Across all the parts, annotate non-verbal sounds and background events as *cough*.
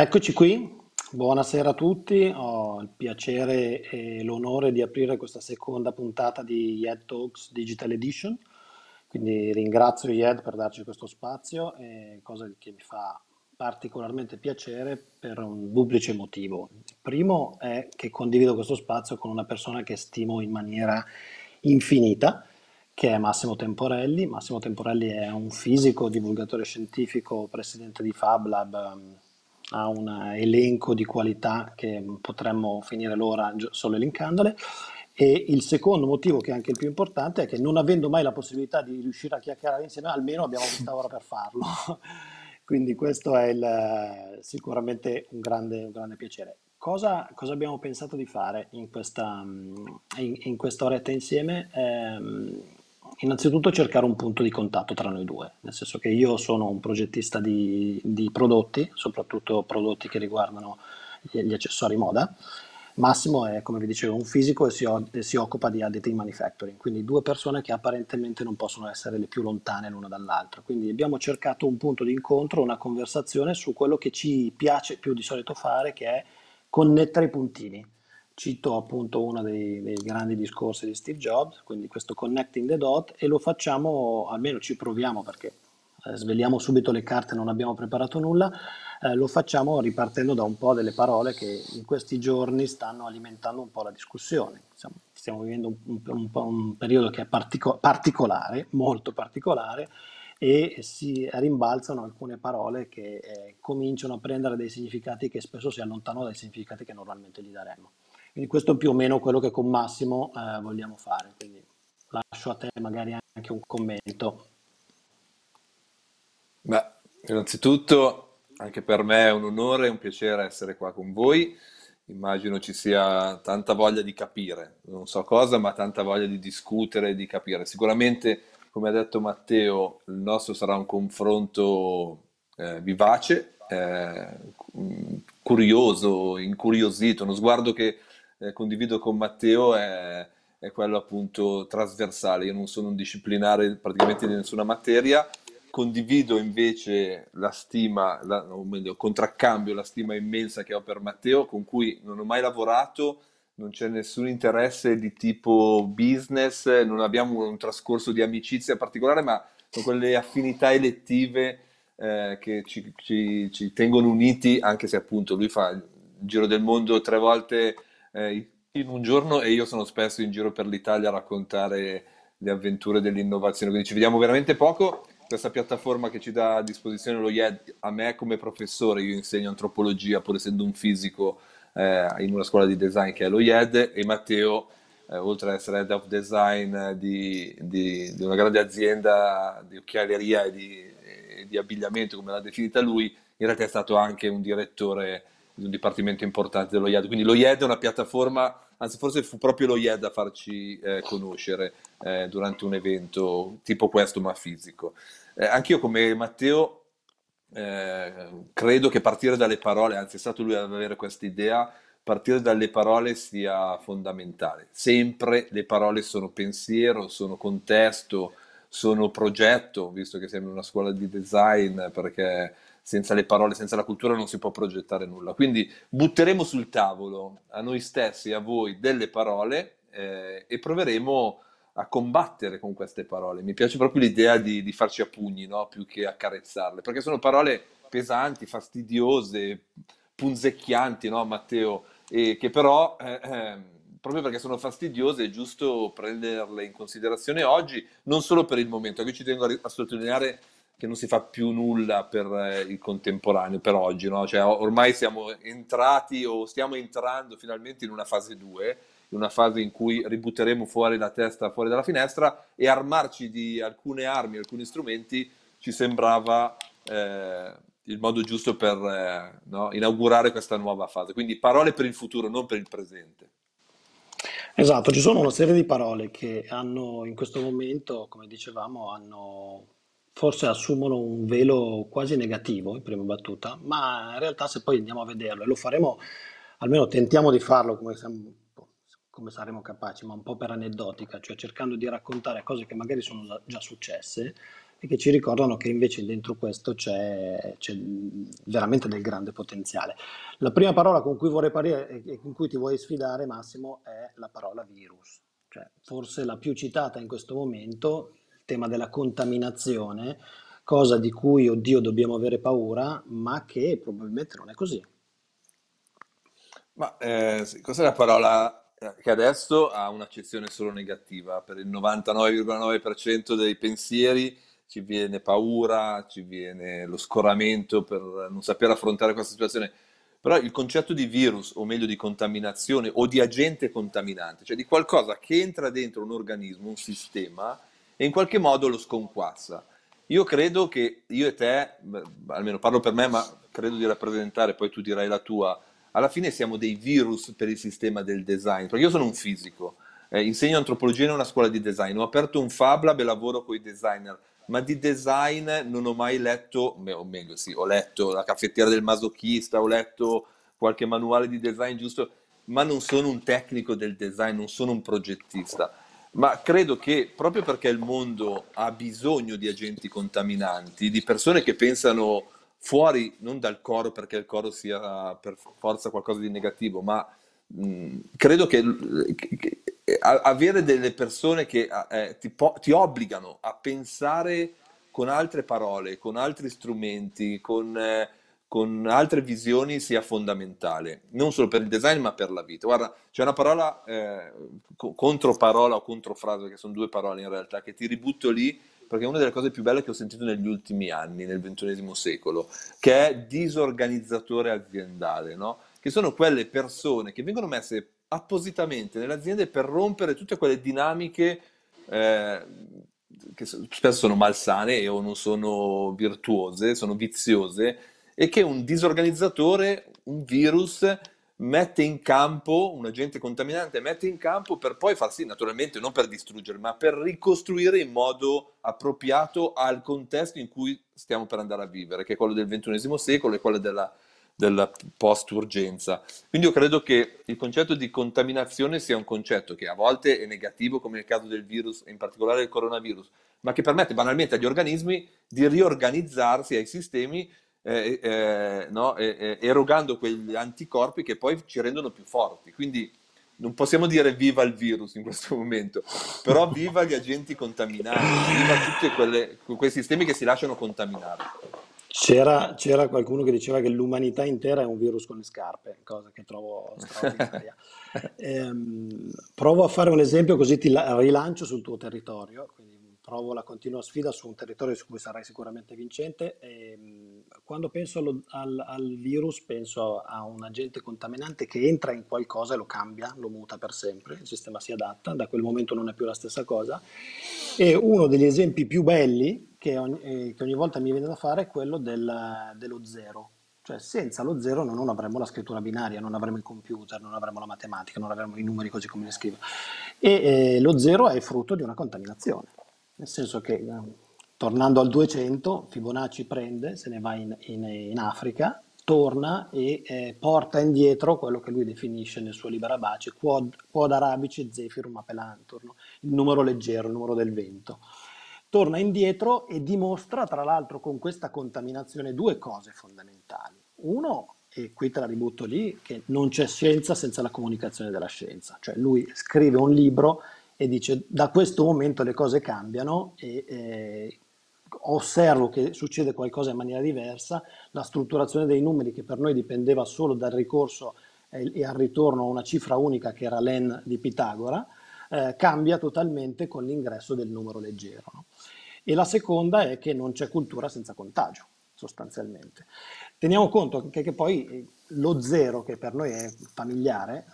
Eccoci qui, buonasera a tutti, ho il piacere e l'onore di aprire questa seconda puntata di Yed Talks Digital Edition, quindi ringrazio Yed per darci questo spazio, cosa che mi fa particolarmente piacere per un duplice motivo. Il primo è che condivido questo spazio con una persona che stimo in maniera infinita, che è Massimo Temporelli. Massimo Temporelli è un fisico, divulgatore scientifico, presidente di Fab Lab. Um, ha un elenco di qualità che potremmo finire l'ora solo elencandole. E il secondo motivo, che è anche il più importante, è che non avendo mai la possibilità di riuscire a chiacchierare insieme, almeno abbiamo questa ora per farlo. *laughs* Quindi questo è il, sicuramente un grande, un grande piacere. Cosa, cosa, abbiamo pensato di fare in questa, in, in quest'oretta insieme? Eh, innanzitutto cercare un punto di contatto tra noi due, nel senso che io sono un progettista di, di prodotti, soprattutto prodotti che riguardano gli, gli accessori moda, Massimo è, come vi dicevo, un fisico e si, e si, occupa di additive manufacturing, quindi due persone che apparentemente non possono essere le più lontane l'una dall'altra. Quindi abbiamo cercato un punto di incontro, una conversazione su quello che ci piace più di solito fare, che è connettere i puntini cito appunto uno dei, dei, grandi discorsi di Steve Jobs, quindi questo connecting the dot e lo facciamo, almeno ci proviamo perché eh, sveliamo subito le carte, non abbiamo preparato nulla, eh, lo facciamo ripartendo da un po' delle parole che in questi giorni stanno alimentando un po' la discussione. Insomma, stiamo vivendo un, un, un, periodo che è partico- particolare, molto particolare, e si rimbalzano alcune parole che eh, cominciano a prendere dei significati che spesso si allontanano dai significati che normalmente gli daremmo. Quindi questo è più o meno quello che con Massimo eh, vogliamo fare. Quindi lascio a te magari anche un commento. Beh, innanzitutto anche per me è un onore e un piacere essere qua con voi. Immagino ci sia tanta voglia di capire, non so cosa, ma tanta voglia di discutere e di capire. Sicuramente, come ha detto Matteo, il nostro sarà un confronto eh, vivace, eh, curioso, incuriosito, uno sguardo che eh, condivido con Matteo è, è, quello appunto trasversale. Io non sono un disciplinare praticamente di nessuna materia, condivido invece la stima, la, o meglio, contraccambio la stima immensa che ho per Matteo, con cui non ho mai lavorato, non c'è nessun interesse di tipo business, non abbiamo un trascorso di amicizia particolare, ma sono quelle affinità elettive eh, che ci, ci, ci, tengono uniti, anche se appunto lui fa il giro del mondo tre volte eh, in un giorno e io sono spesso in giro per l'Italia a raccontare le avventure dell'innovazione, quindi ci vediamo veramente poco. Questa piattaforma che ci dà a disposizione lo IED, a me come professore, io insegno antropologia pur essendo un fisico eh, in una scuola di design che è lo IED e Matteo, eh, oltre ad essere head of design eh, di, di, di una grande azienda di occhialeria e di, e di abbigliamento come l'ha definita lui, in realtà è stato anche un direttore un dipartimento importante dello IAD. Quindi lo IAD è una piattaforma, anzi forse fu proprio lo IAD a farci eh, conoscere eh, durante un evento tipo questo ma fisico. Eh, anch'io come Matteo eh, credo che partire dalle parole, anzi è stato lui ad avere questa idea, partire dalle parole sia fondamentale. Sempre le parole sono pensiero, sono contesto, sono progetto, visto che siamo in una scuola di design perché senza le parole, senza la cultura non si può progettare nulla. Quindi butteremo sul tavolo a noi stessi a voi delle parole eh, e proveremo a combattere con queste parole. Mi piace proprio l'idea di, di farci a pugni, no? più che accarezzarle, perché sono parole pesanti, fastidiose, punzecchianti, no, Matteo? E che però, eh, eh, proprio perché sono fastidiose, è giusto prenderle in considerazione oggi, non solo per il momento, qui ci tengo a, a sottolineare che non si fa più nulla per eh, il contemporaneo, per oggi, no? cioè, ormai siamo entrati o stiamo entrando finalmente in una fase 2, in una fase in cui ributteremo fuori la testa fuori dalla finestra e armarci di alcune armi, alcuni strumenti ci sembrava eh, il modo giusto per eh, no? inaugurare questa nuova fase. Quindi parole per il futuro, non per il presente. Esatto, ci sono una serie di parole che hanno in questo momento, come dicevamo, hanno forse assumono un velo quasi negativo in prima battuta, ma in realtà se poi andiamo a vederlo e lo faremo, almeno tentiamo di farlo come, come saremo capaci, ma un po' per aneddotica, cioè cercando di raccontare cose che magari sono già successe, e che ci ricordano che invece dentro questo c'è, c'è, veramente del grande potenziale. La prima parola con cui vorrei parlare e con cui ti vuoi sfidare Massimo è la parola virus, cioè, forse la più citata in questo momento tema della contaminazione, cosa di cui, oddio, dobbiamo avere paura, ma che probabilmente non è così. Ma eh, questa è la parola eh, che adesso ha un'accezione solo negativa, per il 99,9% dei pensieri ci viene paura, ci viene lo scoramento per non sapere affrontare questa situazione. Però il concetto di virus, o meglio di contaminazione, o di agente contaminante, cioè di qualcosa che entra dentro un organismo, un sistema, e in qualche modo lo sconquazza. Io credo che io e te, almeno parlo per me, ma credo di rappresentare, poi tu dirai la tua, alla fine siamo dei virus per il sistema del design, perché io sono un fisico, eh, insegno antropologia in una scuola di design, ho aperto un Fab Lab e lavoro con i designer, ma di design non ho mai letto, o meglio sì, ho letto La caffettiera del masochista, ho letto qualche manuale di design giusto, ma non sono un tecnico del design, non sono un progettista ma credo che proprio perché il mondo ha bisogno di agenti contaminanti, di persone che pensano fuori, non dal coro perché il coro sia per forza qualcosa di negativo, ma mh, credo che, che, eh, avere delle persone che eh, eh, ti, po- ti obbligano a pensare con altre parole, con altri strumenti, con... Eh, con altre visioni sia fondamentale, non solo per il design ma per la vita. Guarda, c'è una parola, eh, controparola o controfrase, che sono due parole in realtà, che ti ributto lì perché è una delle cose più belle che ho sentito negli ultimi anni, nel ventunesimo secolo, che è disorganizzatore aziendale, no? che sono quelle persone che vengono messe appositamente nelle aziende per rompere tutte quelle dinamiche eh, che spesso sono malsane o non sono virtuose, sono viziose, e che un disorganizzatore, un virus, mette in campo, un agente contaminante mette in campo per poi farsi, naturalmente non per distruggere, ma per ricostruire in modo appropriato al contesto in cui stiamo per andare a vivere, che è quello del XXI secolo e quello della, della post-urgenza. Quindi io credo che il concetto di contaminazione sia un concetto che a volte è negativo, come nel caso del virus, in particolare del coronavirus, ma che permette banalmente agli organismi di riorganizzarsi, ai sistemi, eh, eh, no? erogando quegli anticorpi che poi ci rendono più forti. Quindi non possiamo dire viva il virus in questo momento, però viva gli agenti contaminati, viva tutti quei sistemi che si lasciano contaminare. C'era, c'era, qualcuno che diceva che l'umanità intera è un virus con le scarpe, cosa che trovo straordinaria. *laughs* ehm, provo a fare un esempio così ti rilancio sul tuo territorio, quindi provo la continua sfida su un territorio su cui sarai sicuramente vincente. Ehm, quando penso allo, al, al, virus penso a, un agente contaminante che entra in qualcosa e lo cambia, lo muta per sempre, il sistema si adatta, da quel momento non è più la stessa cosa. E uno degli esempi più belli che ogni, eh, che ogni volta mi viene da fare è quello del, dello zero. Cioè senza lo zero non, non avremmo la scrittura binaria, non avremmo il computer, non avremmo la matematica, non avremmo i numeri così come li scrivo. E eh, lo zero è frutto di una contaminazione, nel senso che... Eh, Tornando al 200, Fibonacci prende, se ne va in, in, in Africa, torna e eh, porta indietro quello che lui definisce nel suo libro Baci, quod, quod arabici zefirum apelanturno, il numero leggero, il numero del vento. Torna indietro e dimostra, tra l'altro, con questa contaminazione due cose fondamentali. Uno, e qui te la ributto lì, che non c'è scienza senza la comunicazione della scienza. Cioè lui scrive un libro e dice da questo momento le cose cambiano e eh, osservo che succede qualcosa in maniera diversa, la strutturazione dei numeri che per noi dipendeva solo dal ricorso eh, e al ritorno a una cifra unica che era l'en di Pitagora, eh, cambia totalmente con l'ingresso del numero leggero. No? E la seconda è che non c'è cultura senza contagio, sostanzialmente. Teniamo conto anche che poi eh, lo zero, che per noi è familiare,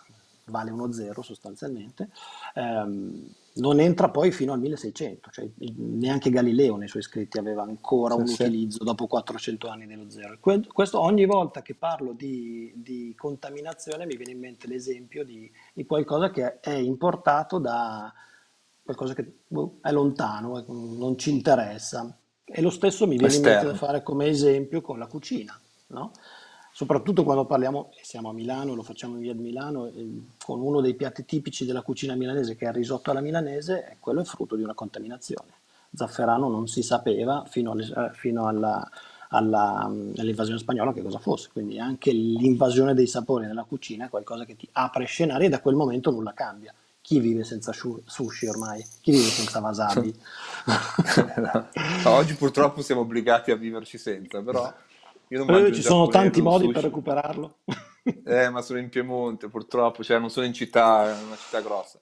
vale uno zero sostanzialmente, ehm, non entra poi fino al 1600, cioè neanche Galileo nei suoi scritti aveva ancora sì, un sì. utilizzo dopo 400 anni dello zero. Questo, ogni volta che parlo di, di contaminazione mi viene in mente l'esempio di, di qualcosa che è importato da qualcosa che boh, è lontano, ecco, non ci interessa. E lo stesso mi viene Esterno. in mente da fare come esempio con la cucina. No? soprattutto quando parliamo, siamo a Milano, lo facciamo in via di Milano, con uno dei piatti tipici della cucina milanese che è il risotto alla milanese, quello è frutto di una contaminazione. Zafferano non si sapeva fino, alle, eh, fino alla, alla, mm, all'invasione spagnola che cosa fosse, quindi anche l'invasione dei sapori nella cucina è qualcosa che ti apre scenari e da quel momento nulla cambia. Chi vive senza sushi ormai? Chi vive senza wasabi? *laughs* no, oggi purtroppo siamo obbligati a viverci senza, però... *laughs* eh, ci sono tanti modi sushi. per recuperarlo. eh, ma sono in Piemonte, purtroppo, cioè non sono in città, è una città grossa.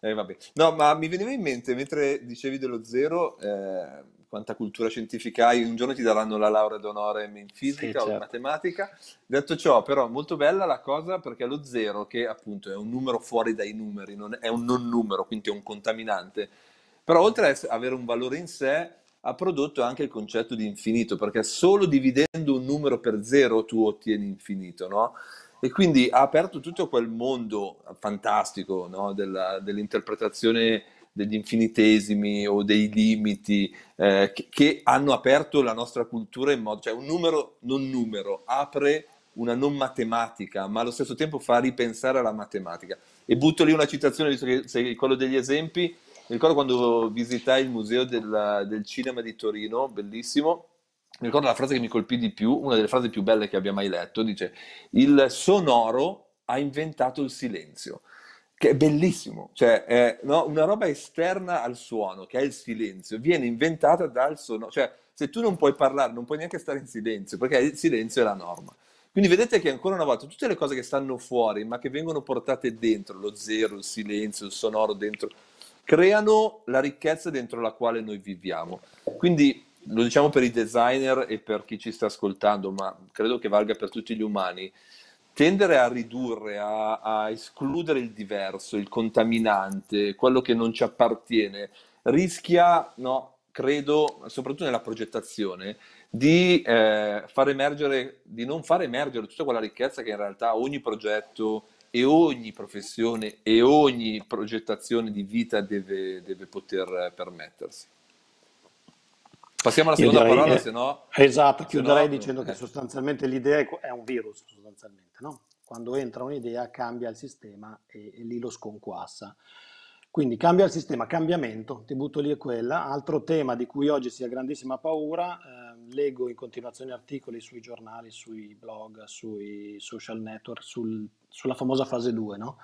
Eh, vabbè. No, ma mi veniva in mente, mentre dicevi dello zero, eh, quanta cultura scientifica hai, un giorno ti daranno la laurea d'onore in fisica sì, certo. o in certo. matematica. Detto ciò, però, molto bella la cosa perché lo zero, che appunto è un numero fuori dai numeri, è, è un non numero, quindi è un contaminante, però oltre ad avere un valore in sé, ha prodotto anche il concetto di infinito, perché solo dividendo un numero per zero tu ottieni infinito, no? E quindi ha aperto tutto quel mondo fantastico no? Della, dell'interpretazione degli infinitesimi o dei limiti eh, che, che, hanno aperto la nostra cultura in modo, cioè un numero non numero, apre una non matematica, ma allo stesso tempo fa ripensare alla matematica. E butto lì una citazione, visto che sei quello degli esempi, mi ricordo quando visitai il Museo della, del Cinema di Torino, bellissimo, mi ricordo la frase che mi colpì di più, una delle frasi più belle che abbia mai letto, dice il sonoro ha inventato il silenzio, che è bellissimo, cioè è, no, una roba esterna al suono, che è il silenzio, viene inventata dal sonoro, cioè se tu non puoi parlare, non puoi neanche stare in silenzio, perché il silenzio è la norma. Quindi vedete che ancora una volta tutte le cose che stanno fuori, ma che vengono portate dentro, lo zero, il silenzio, il sonoro dentro, creano la ricchezza dentro la quale noi viviamo. Quindi lo diciamo per i designer e per chi ci sta ascoltando, ma credo che valga per tutti gli umani. Tendere a ridurre, a, a escludere il diverso, il contaminante, quello che non ci appartiene, rischia, no, credo, soprattutto nella progettazione, di, eh, far emergere, di non far emergere tutta quella ricchezza che in realtà ogni progetto, e ogni professione e ogni progettazione di vita deve, deve poter eh, permettersi. Passiamo alla seconda direi, parola, eh, se no... Esatto, chiuderei no, dicendo eh. che sostanzialmente l'idea è un virus, sostanzialmente, no? Quando entra un'idea cambia il sistema e, e lì lo sconquassa. Quindi cambia il sistema, cambiamento, ti butto lì e quella. Altro tema di cui oggi si ha grandissima paura, eh, leggo in continuazione articoli sui giornali, sui blog, sui social network, sul sulla famosa fase 2, no?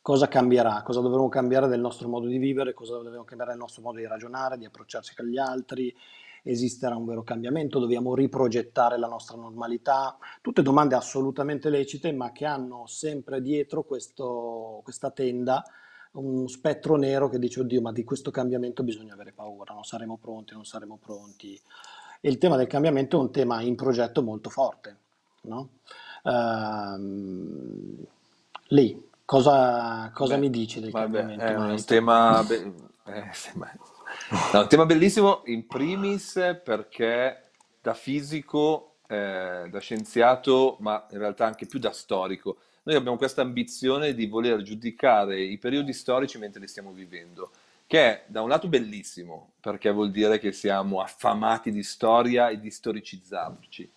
cosa cambierà, cosa dovremo cambiare del nostro modo di vivere, cosa dovremo cambiare del nostro modo di ragionare, di approcciarci con gli altri, esisterà un vero cambiamento, dobbiamo riprogettare la nostra normalità, tutte domande assolutamente lecite ma che hanno sempre dietro questo, questa tenda un spettro nero che dice oddio ma di questo cambiamento bisogna avere paura, non saremo pronti, non saremo pronti. E il tema del cambiamento è un tema in progetto molto forte. No? Uh, lì, cosa, cosa Beh, mi dici del vabbè, È un tema, be- eh, *laughs* no, un tema bellissimo in primis perché da fisico, eh, da scienziato, ma in realtà anche più da storico, noi abbiamo questa ambizione di voler giudicare i periodi storici mentre li stiamo vivendo, che è da un lato bellissimo, perché vuol dire che siamo affamati di storia e di storicizzarci,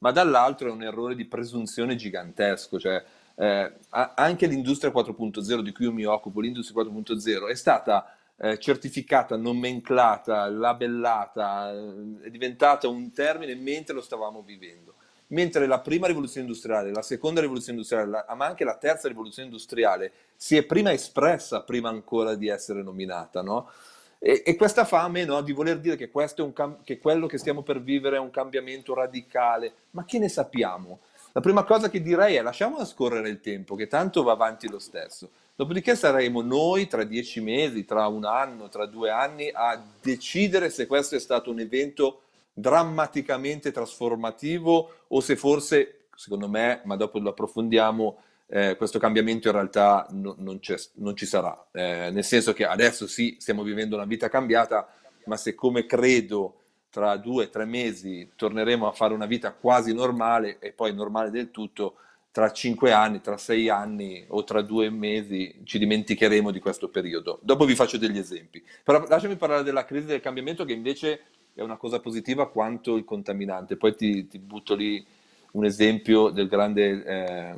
ma dall'altro è un errore di presunzione gigantesco. Cioè, eh, anche l'industria 4.0 di cui io mi occupo, l'industria 4.0, è stata eh, certificata, nomenclata, labellata, eh, è diventata un termine mentre lo stavamo vivendo. Mentre la prima rivoluzione industriale, la seconda rivoluzione industriale, la, ma anche la terza rivoluzione industriale si è prima espressa, prima ancora di essere nominata, no? E, e questa fame no, di voler dire che, cam- che quello che stiamo per vivere è un cambiamento radicale, ma che ne sappiamo? La prima cosa che direi è lasciamo scorrere il tempo, che tanto va avanti lo stesso. Dopodiché saremo noi tra dieci mesi, tra un anno, tra due anni a decidere se questo è stato un evento drammaticamente trasformativo o se forse, secondo me, ma dopo lo approfondiamo, eh, questo cambiamento in realtà no, non, non, ci sarà, eh, nel senso che adesso sì, stiamo vivendo una vita cambiata, ma siccome credo tra due o tre mesi torneremo a fare una vita quasi normale e poi normale del tutto, tra cinque anni, tra sei anni o tra due mesi ci dimenticheremo di questo periodo. Dopo vi faccio degli esempi. Però lasciami parlare della crisi del cambiamento che invece è una cosa positiva quanto il contaminante. Poi ti, ti butto lì un esempio del grande eh,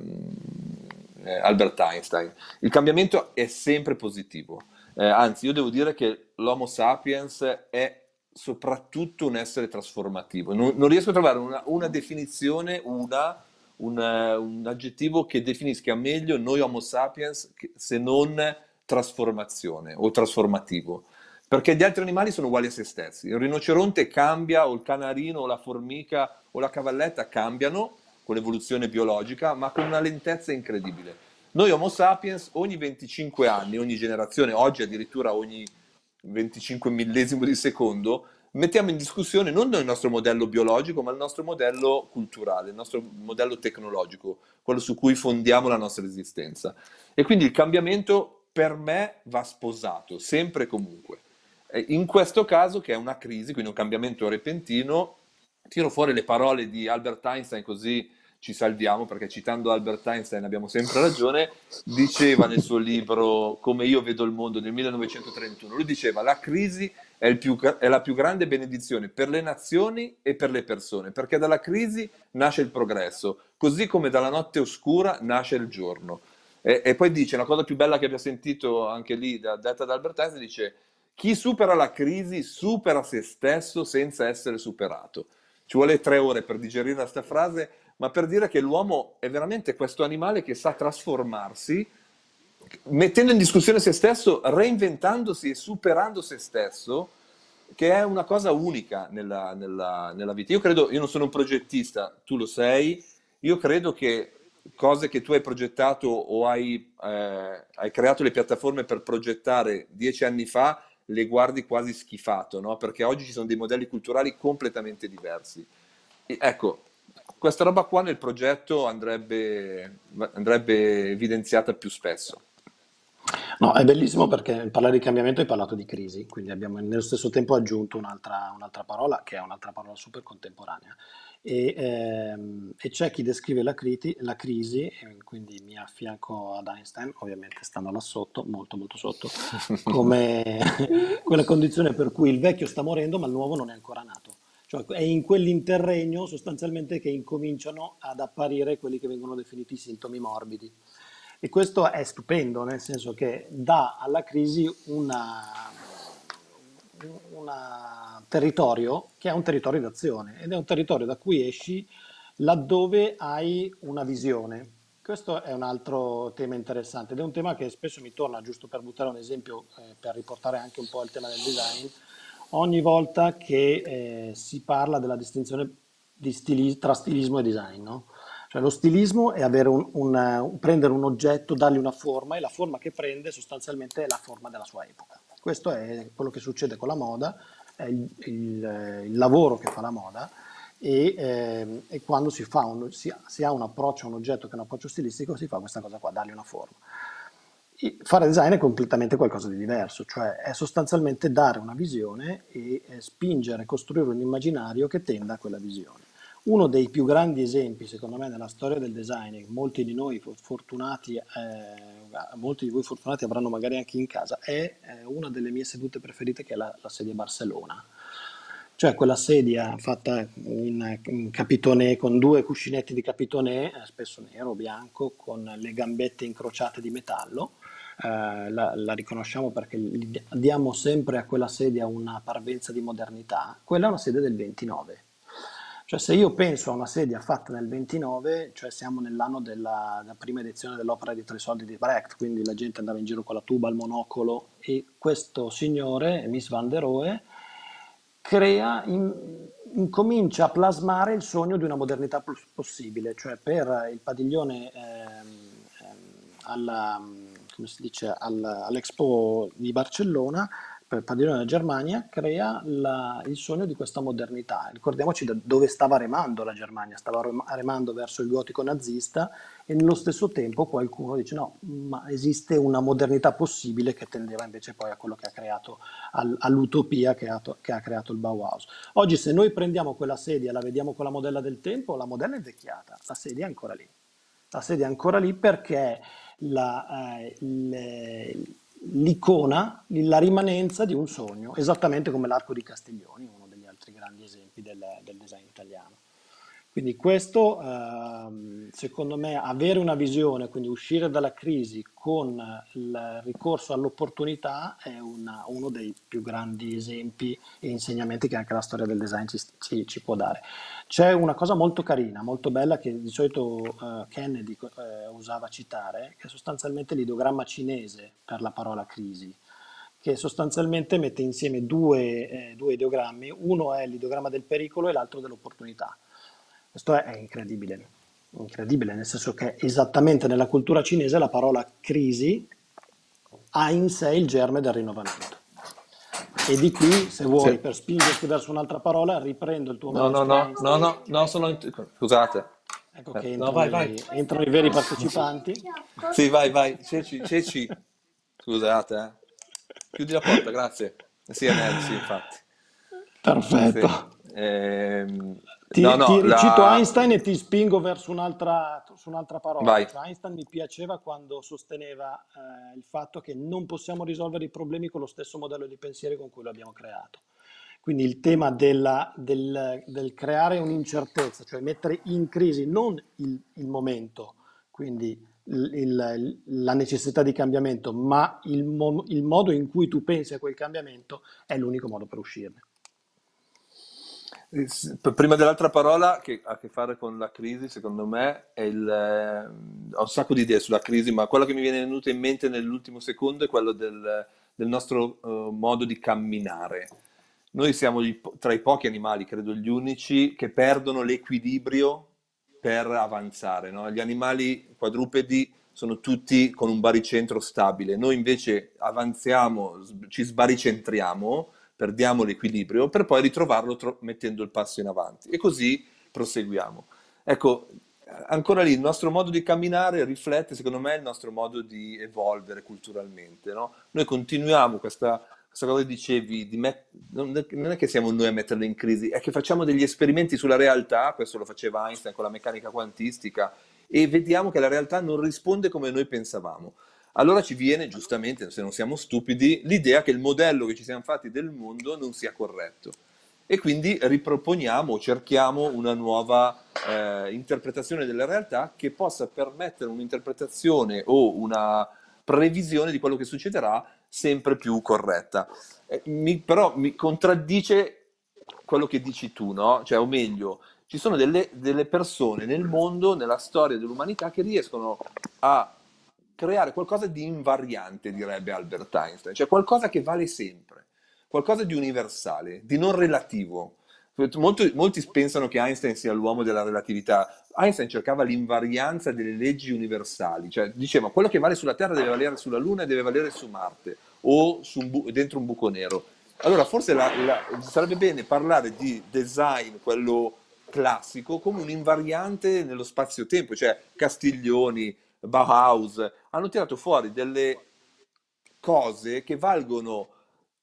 eh, Albert Einstein. Il cambiamento è sempre positivo. Eh, anzi, io devo dire che l'Homo sapiens è soprattutto un essere trasformativo. Non, non riesco a trovare una, una definizione, una, una, eh, un aggettivo che definisca meglio noi Homo sapiens che, se non trasformazione o trasformativo. Perché gli altri animali sono uguali a se stessi. Il rinoceronte cambia, o il canarino, o la formica, o la cavalletta cambiano, con l'evoluzione biologica, ma con una lentezza incredibile. Noi Homo sapiens ogni 25 anni, ogni generazione, oggi addirittura ogni 25 millesimo di secondo, mettiamo in discussione non il nostro modello biologico, ma il nostro modello culturale, il nostro modello tecnologico, quello su cui fondiamo la nostra esistenza. E quindi il cambiamento per me va sposato, sempre e comunque. In questo caso, che è una crisi, quindi un cambiamento repentino, tiro fuori le parole di Albert Einstein così ci salviamo perché citando Albert Einstein abbiamo sempre ragione, diceva nel suo libro Come io vedo il mondo nel 1931, lui diceva la crisi è, più, è, la più grande benedizione per le nazioni e per le persone, perché dalla crisi nasce il progresso, così come dalla notte oscura nasce il giorno. E, e poi dice, la cosa più bella che abbia sentito anche lì, da, detta da Albert Einstein, dice chi supera la crisi supera se stesso senza essere superato. Ci vuole tre ore per digerire questa frase, ma per dire che l'uomo è veramente questo animale che sa trasformarsi, mettendo in discussione se stesso, reinventandosi e superando se stesso, che è una cosa unica nella, nella, nella vita. Io credo, io non sono un progettista, tu lo sei, io credo che cose che tu hai progettato o hai, eh, hai creato le piattaforme per progettare dieci anni fa, le guardi quasi schifato, no? perché oggi ci sono dei modelli culturali completamente diversi. E, ecco, questa roba qua nel progetto andrebbe, andrebbe evidenziata più spesso. No, è bellissimo perché parlare di cambiamento hai parlato di crisi, quindi abbiamo nello stesso tempo aggiunto un'altra, un'altra parola che è un'altra parola super contemporanea. E, ehm, e c'è chi descrive la, criti, la crisi, quindi mi affianco ad Einstein, ovviamente stando là sotto, molto molto sotto, *laughs* come *laughs* quella condizione per cui il vecchio sta morendo ma il nuovo non è ancora nato. Cioè è in quell'interregno sostanzialmente che incominciano ad apparire quelli che vengono definiti sintomi morbidi. E questo è stupendo, nel senso che dà alla crisi un territorio che è un territorio d'azione ed è un territorio da cui esci laddove hai una visione. Questo è un altro tema interessante ed è un tema che spesso mi torna, giusto per buttare un esempio, eh, per riportare anche un po' al tema del design, ogni volta che eh, si parla della distinzione di stili tra stilismo e design. No? Cioè lo stilismo è un, un, prendere un oggetto, dargli una forma e la forma che prende sostanzialmente è la forma della sua epoca. Questo è quello che succede con la moda, è il, il, eh, il lavoro che fa la moda e, eh, quando si, un, si, si, ha un approccio a un oggetto che è un approccio stilistico si fa questa cosa qua, dargli una forma fare design è completamente qualcosa di diverso, cioè è sostanzialmente dare una visione e eh, spingere, costruire un immaginario che tenda a quella visione. Uno dei più grandi esempi, secondo me, nella storia del design, molti di noi fortunati, eh, molti di voi fortunati avranno magari anche in casa, è eh, una delle mie sedute preferite che è la, la sedia Barcellona. Cioè quella sedia fatta in, in capitone, con due cuscinetti di capitone, eh, spesso nero o bianco, con le gambette incrociate di metallo, eh, la, la, riconosciamo perché diamo sempre a quella sedia una parvenza di modernità, quella è una sedia del 29. Cioè se io penso a una sedia fatta nel 29, cioè siamo nell'anno della, della prima edizione dell'opera di Tre Soldi di Brecht, quindi la gente andava in giro con la tuba, il monocolo e questo signore, Miss Van der Rohe, crea, in, incomincia a plasmare il sogno di una modernità possibile, cioè per il padiglione eh, alla come si dice, all'Expo di Barcellona, per Padiglione della Germania, crea la, il sogno di questa modernità. Ricordiamoci da dove stava remando la Germania, stava remando verso il gotico nazista e nello stesso tempo qualcuno dice no, ma esiste una modernità possibile che tendeva invece poi a quello che ha creato, all'utopia che ha, che ha creato il Bauhaus. Oggi se noi prendiamo quella sedia e la vediamo con la modella del tempo, la modella è invecchiata, la sedia è ancora lì. La sedia è ancora lì perché la, eh, eh, l'icona, la rimanenza di un sogno, esattamente come l'arco di Castiglioni, uno degli altri grandi esempi del, del design italiano. Quindi questo, ehm, secondo me, avere una visione, quindi uscire dalla crisi con il ricorso all'opportunità è una, uno dei più grandi esempi e insegnamenti che anche la storia del design ci, ci, ci può dare. C'è una cosa molto carina, molto bella, che di solito eh, Kennedy usava eh, citare, che è sostanzialmente l'idogramma cinese per la parola crisi che sostanzialmente mette insieme due, eh, due ideogrammi, uno è l'ideogramma del pericolo e l'altro dell'opportunità. Questo è, incredibile, incredibile, nel senso che esattamente nella cultura cinese la parola crisi ha in sé il germe del rinnovamento. E di qui, se vuoi, sì. per spingerti verso un'altra parola, riprendo il tuo no, no, no, no, no, no, sono scusate. Ecco eh, che entrano, no, vai, vai. I, entrano i veri partecipanti. Sì, vai, vai. Ceci, ceci. Scusate, eh. Chiudi la porta, grazie. Sì, è Nancy, infatti. Perfetto. Sì. Ehm ti, no, no, ti la... cito Einstein e ti spingo verso un'altra, su un'altra parola. Cioè, Einstein mi piaceva quando sosteneva eh, il fatto che non possiamo risolvere i problemi con lo stesso modello di pensiero con cui lo abbiamo creato. Quindi il tema della, del, del, creare un'incertezza, cioè mettere in crisi non il, il momento, quindi il, il, la necessità di cambiamento, ma il, mo- il modo in cui tu pensi a quel cambiamento è l'unico modo per uscirne. Prima dell'altra parola che ha a che fare con la crisi, secondo me, il, eh, ho un sacco di idee sulla crisi, ma quello che mi viene venuto in mente nell'ultimo secondo è quello del, del nostro uh, modo di camminare. Noi siamo gli, tra i pochi animali, credo gli unici, che perdono l'equilibrio per avanzare. No? Gli animali quadrupedi sono tutti con un baricentro stabile, noi invece avanziamo, ci sbaricentriamo perdiamo l'equilibrio per poi ritrovarlo tro- mettendo il passo in avanti e così proseguiamo. Ecco, ancora lì il nostro modo di camminare riflette secondo me il nostro modo di evolvere culturalmente, no? Noi continuiamo questa questa cosa che dicevi, di met- non è che siamo noi a metterla in crisi, è che facciamo degli esperimenti sulla realtà, questo lo faceva Einstein con la meccanica quantistica, e vediamo che la realtà non risponde come noi pensavamo allora ci viene giustamente, se non siamo stupidi, l'idea che il modello che ci siamo fatti del mondo non sia corretto. E quindi riproponiamo, cerchiamo una nuova eh, interpretazione della realtà che possa permettere un'interpretazione o una previsione di quello che succederà sempre più corretta. Eh, mi, però mi contraddice quello che dici tu, no? Cioè, o meglio, ci sono delle, delle persone nel mondo, nella storia dell'umanità, che riescono a creare qualcosa di invariante, direbbe Albert Einstein, cioè qualcosa che vale sempre, qualcosa di universale, di non relativo. Molti, molti pensano che Einstein sia l'uomo della relatività. Einstein cercava l'invarianza delle leggi universali, cioè diceva quello che vale sulla Terra deve valere sulla Luna e deve valere su Marte o su un bu- dentro un buco nero. Allora forse la, la, sarebbe bene parlare di design, quello classico, come un invariante nello spazio-tempo, cioè Castiglioni, Bauhaus, hanno tirato fuori delle cose che valgono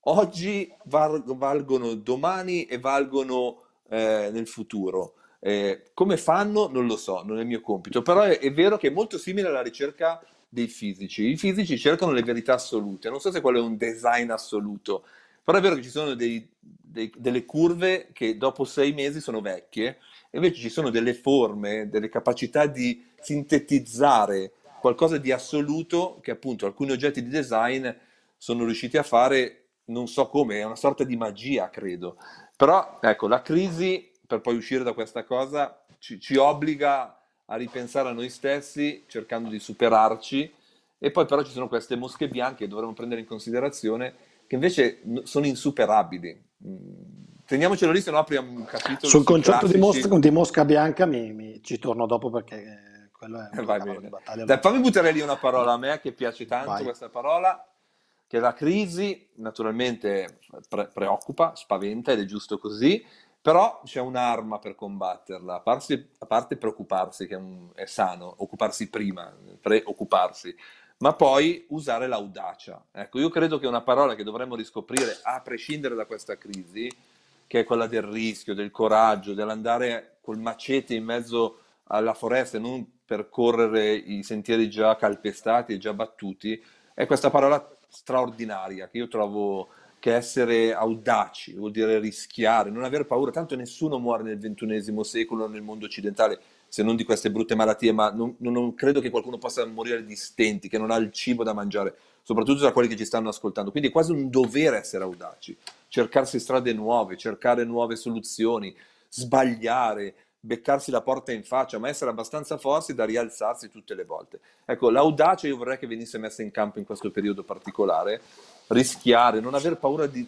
oggi, valgono domani e valgono eh, nel futuro. Eh, come fanno non lo so, non è il mio compito, però è, è, vero che è molto simile alla ricerca dei fisici. I fisici cercano le verità assolute, non so se quello è un design assoluto, però è vero che ci sono dei, dei, delle curve che dopo sei mesi sono vecchie Invece ci sono delle forme, delle capacità di sintetizzare qualcosa di assoluto che appunto alcuni oggetti di design sono riusciti a fare, non so come, è una sorta di magia, credo. Però ecco, la crisi, per poi uscire da questa cosa, ci, ci obbliga a ripensare a noi stessi, cercando di superarci, e poi però ci sono queste mosche bianche che dovremmo prendere in considerazione, che invece sono insuperabili. Mm, Teniamocelo lì, se no apriamo un capitolo. Sul concetto di mosca, di mosca, bianca mi, mi, ci torno dopo perché eh, quello è eh, un Vai bene. di battaglia. Dai, fammi buttare lì una parola a me che piace tanto Vai. questa parola, che la crisi naturalmente pre- preoccupa, spaventa ed è giusto così, però c'è un'arma per combatterla, a, parsi, a parte preoccuparsi, che è, un, è sano, occuparsi prima, preoccuparsi ma poi usare l'audacia. Ecco, io credo che una parola che dovremmo riscoprire a prescindere da questa crisi che è quella del rischio, del coraggio, dell'andare col macete in mezzo alla foresta e non percorrere i sentieri già calpestati e già battuti, è questa parola straordinaria che io trovo che essere audaci vuol dire rischiare, non aver paura, tanto nessuno muore nel ventunesimo secolo nel mondo occidentale se non di queste brutte malattie, ma non, non, credo che qualcuno possa morire di stenti, che non ha il cibo da mangiare, soprattutto da quelli che ci stanno ascoltando. Quindi è quasi un dovere essere audaci cercarsi strade nuove, cercare nuove soluzioni, sbagliare, beccarsi la porta in faccia, ma essere abbastanza forti da rialzarsi tutte le volte. Ecco, l'audacia io vorrei che venisse messa in campo in questo periodo particolare, rischiare, non aver paura di,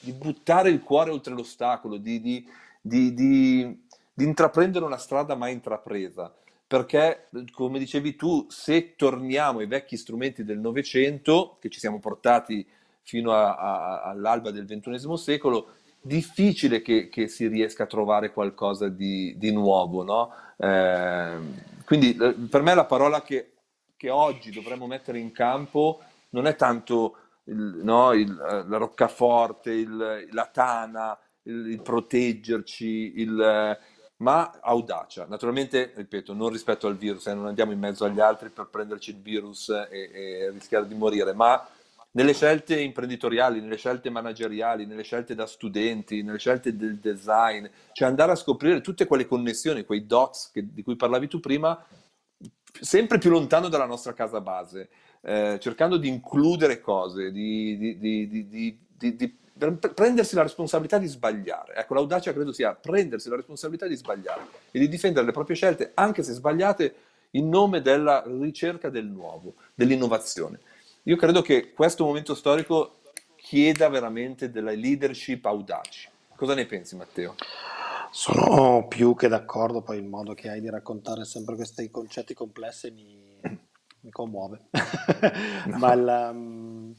di buttare il cuore oltre l'ostacolo, di, di, di, intraprendere una strada mai intrapresa. Perché, come dicevi tu, se torniamo ai vecchi strumenti del Novecento, che ci siamo portati fino a, a, all'alba del XXI secolo, difficile che, che, si riesca a trovare qualcosa di, di nuovo. No? Ehm, eh, quindi per me la parola che, che, oggi dovremmo mettere in campo non è tanto il, no, il, eh, la roccaforte, il, la tana, il, proteggerci, eh, ma audacia. Naturalmente, ripeto, non rispetto al virus, eh, non andiamo in mezzo agli altri per prenderci il virus e, e rischiare di morire, ma nelle scelte imprenditoriali, nelle scelte manageriali, nelle scelte da studenti, nelle scelte del design, cioè andare a scoprire tutte quelle connessioni, quei dots che, di cui parlavi tu prima, sempre più lontano dalla nostra casa base, eh, cercando di includere cose, di, di, di, di, prendersi la responsabilità di sbagliare. Ecco, l'audacia credo sia prendersi la responsabilità di sbagliare e di difendere le proprie scelte, anche se sbagliate, in nome della ricerca del nuovo, dell'innovazione. Io credo che questo momento storico chieda veramente della leadership audaci. Cosa ne pensi Matteo? Sono più che d'accordo, poi il modo che hai di raccontare sempre questi concetti complessi mi, *clears throat* mi commuove. no. Ma la, ehm,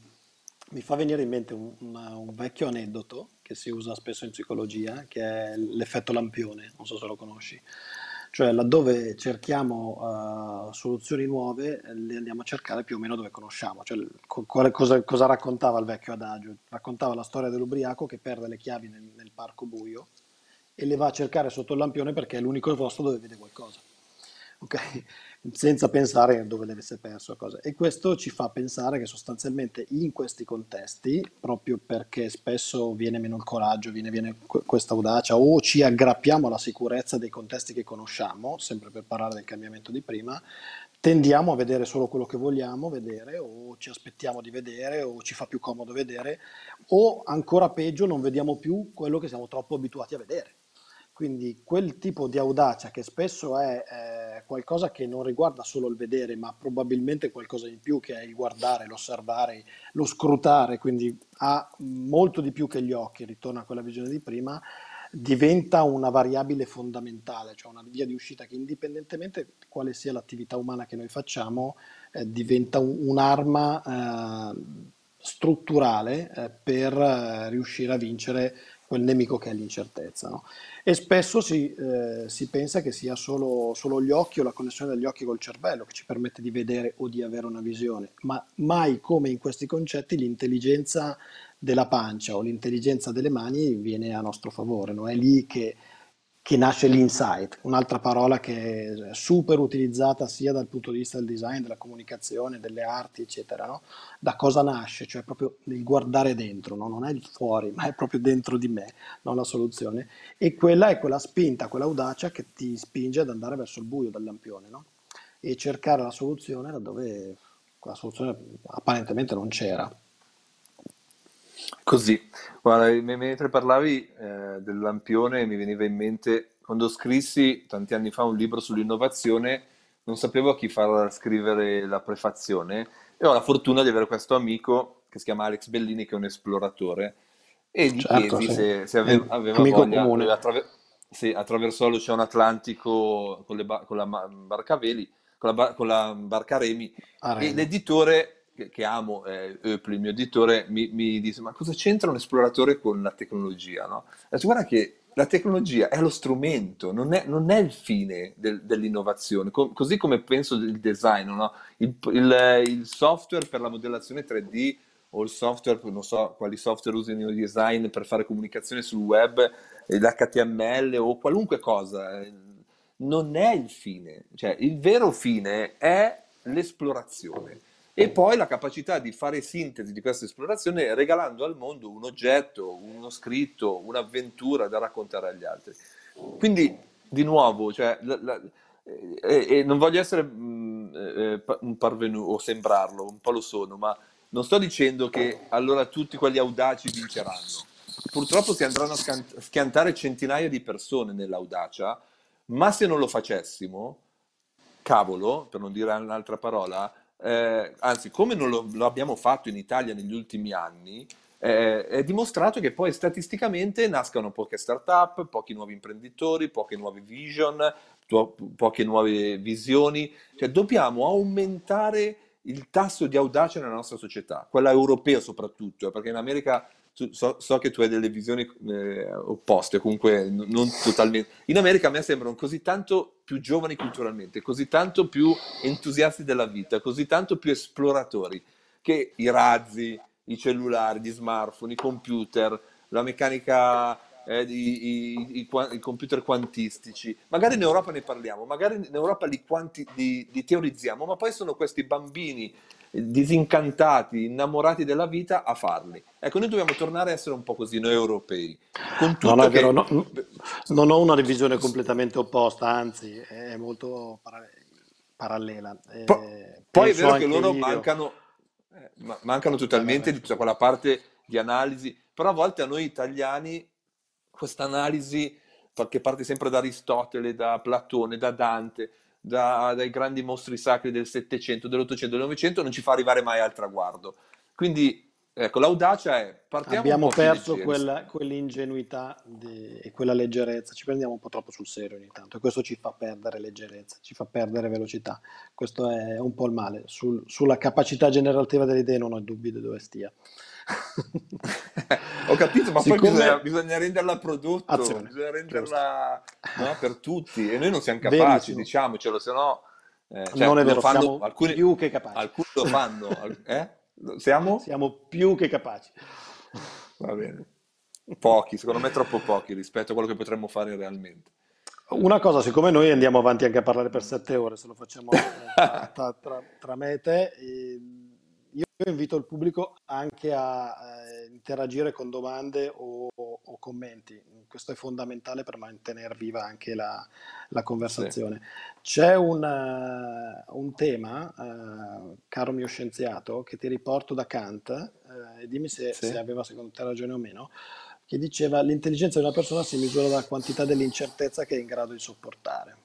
mi fa venire in mente un, una, un, vecchio aneddoto che si usa spesso in psicologia, che è l'effetto lampione, non so se lo conosci. Cioè laddove cerchiamo uh, soluzioni nuove le andiamo a cercare più o meno dove conosciamo. Cioè, co- cosa, cosa, raccontava il vecchio adagio? Raccontava la storia dell'ubriaco che perde le chiavi nel, nel parco buio e le va a cercare sotto il lampione perché è l'unico posto dove vede qualcosa. Okay? senza pensare dove deve essere perso. Cose. E questo ci fa pensare che sostanzialmente in questi contesti, proprio perché spesso viene meno il coraggio, viene, viene questa audacia, o ci aggrappiamo alla sicurezza dei contesti che conosciamo, sempre per parlare del cambiamento di prima, tendiamo a vedere solo quello che vogliamo vedere o ci aspettiamo di vedere o ci fa più comodo vedere o ancora peggio non vediamo più quello che siamo troppo abituati a vedere. Quindi quel tipo di audacia che spesso è eh, qualcosa che non riguarda solo il vedere, ma probabilmente qualcosa in più che è il guardare, l'osservare, lo scrutare, quindi ha molto di più che gli occhi, ritorna a quella visione di prima, diventa una variabile fondamentale, cioè una via di uscita che indipendentemente da quale sia l'attività umana che noi facciamo, eh, diventa un'arma eh, strutturale eh, per eh, riuscire a vincere quel nemico che è l'incertezza. No? E spesso si, eh, si, pensa che sia solo, solo, gli occhi o la connessione degli occhi col cervello che ci permette di vedere o di avere una visione, ma mai come in questi concetti l'intelligenza della pancia o l'intelligenza delle mani viene a nostro favore, no? è lì che che nasce l'insight, un'altra parola che è super utilizzata sia dal punto di vista del design, della comunicazione, delle arti, eccetera, no? da cosa nasce, cioè proprio il guardare dentro, no? non è il fuori, ma è proprio dentro di me no? la soluzione, e quella è quella spinta, quella audacia che ti spinge ad andare verso il buio del lampione e cercare la soluzione laddove la soluzione apparentemente non c'era. Così, guarda, mentre parlavi eh, del lampione mi veniva in mente quando scrissi tanti anni fa un libro sull'innovazione, non sapevo a chi far scrivere la prefazione e ho la fortuna di avere questo amico che si chiama Alex Bellini, che è un esploratore, e gli certo, chiesi sì. se, se, aveva, aveva voglia, comune. Attraver- se attraversò l'Oceano Atlantico con, ba- con la ma- barca Veli, con la, ba- con la barca Remi, ah, e l'editore che, amo, eh, Apple, il mio editore, mi, mi, dice ma cosa c'entra un esploratore con la tecnologia? No? Dice, guarda che la tecnologia è lo strumento, non è, non è il fine del, dell'innovazione, Co- così come penso del design, no? il, il, il, software per la modellazione 3D o il software, non so quali software usano i design per fare comunicazione sul web, eh, l'HTML o qualunque cosa, eh, non è il fine, cioè il vero fine è l'esplorazione e poi la capacità di fare sintesi di questa esplorazione regalando al mondo un oggetto, uno scritto, un'avventura da raccontare agli altri. Quindi, di nuovo, cioè, la, la, eh, eh, non voglio essere mh, mm, eh, eh un parvenuto o sembrarlo, un po' lo sono, ma non sto dicendo che allora tutti quegli audaci vinceranno. Purtroppo si andranno a schiantare centinaia di persone nell'audacia, ma se non lo facessimo, cavolo, per non dire un'altra parola, eh, anzi come non lo, lo, abbiamo fatto in Italia negli ultimi anni, eh, è dimostrato che poi statisticamente nascono poche start-up, pochi nuovi imprenditori, poche nuove vision, po- poche nuove visioni. Cioè, dobbiamo aumentare il tasso di audacia nella nostra società, quella europea soprattutto, eh, perché in America so, so, che tu hai delle visioni eh, opposte, comunque non totalmente. In America a me sembrano così tanto più giovani culturalmente, così tanto più entusiasti della vita, così tanto più esploratori, che i razzi, i cellulari, gli smartphone, i computer, la meccanica eh, i, i, i, i, computer quantistici. Magari in Europa ne parliamo, magari in Europa li, quanti, li, li, teorizziamo, ma poi sono questi bambini disincantati, innamorati della vita a farli. Ecco, noi dobbiamo tornare a essere un po' così, noi europei. No, no, che... vero, no, non ho una revisione completamente opposta, anzi è molto parallela. Eh, po- poi è vero che loro io. mancano, eh, mancano totalmente di tutta quella parte di analisi, però a volte a noi italiani questa analisi che parte sempre da Aristotele, da Platone, da Dante, da, dai grandi mostri sacri del Settecento, dell'Ottocento, del Novecento, non ci fa arrivare mai al traguardo. Quindi Ecco, l'audacia è partiamo Abbiamo perso quella, quell'ingenuità di, e quella leggerezza, ci prendiamo un po' troppo sul serio ogni tanto e questo ci fa perdere leggerezza, ci fa perdere velocità. Questo è un po' il male. Sul, sulla capacità generativa delle idee non ho dubbi di dove stia. *laughs* Ho capito, ma Siccome... poi bisogna, bisogna, renderla prodotto, Azione. bisogna certo. renderla no, per tutti e noi non siamo capaci, Verissimo. diciamocelo, se no... Eh, cioè, non è vero, fanno, siamo alcuni, più che capaci. Alcuni lo fanno, *laughs* eh? Siamo? Siamo più che capaci. Va bene. Pochi, secondo me troppo pochi rispetto a quello che potremmo fare realmente. Una cosa, siccome noi andiamo avanti anche a parlare per sette ore, se lo facciamo *laughs* tra, tra, tra me e te, e ehm, io invito il pubblico anche a eh, interagire con domande o, o, commenti, questo è fondamentale per mantenere viva anche la, la conversazione. Sì. C'è un, uh, un tema, uh, caro mio scienziato, che ti riporto da Kant, uh, e dimmi se, sì. se aveva secondo te ragione o meno, che diceva l'intelligenza di una persona si misura dalla quantità dell'incertezza che è in grado di sopportare.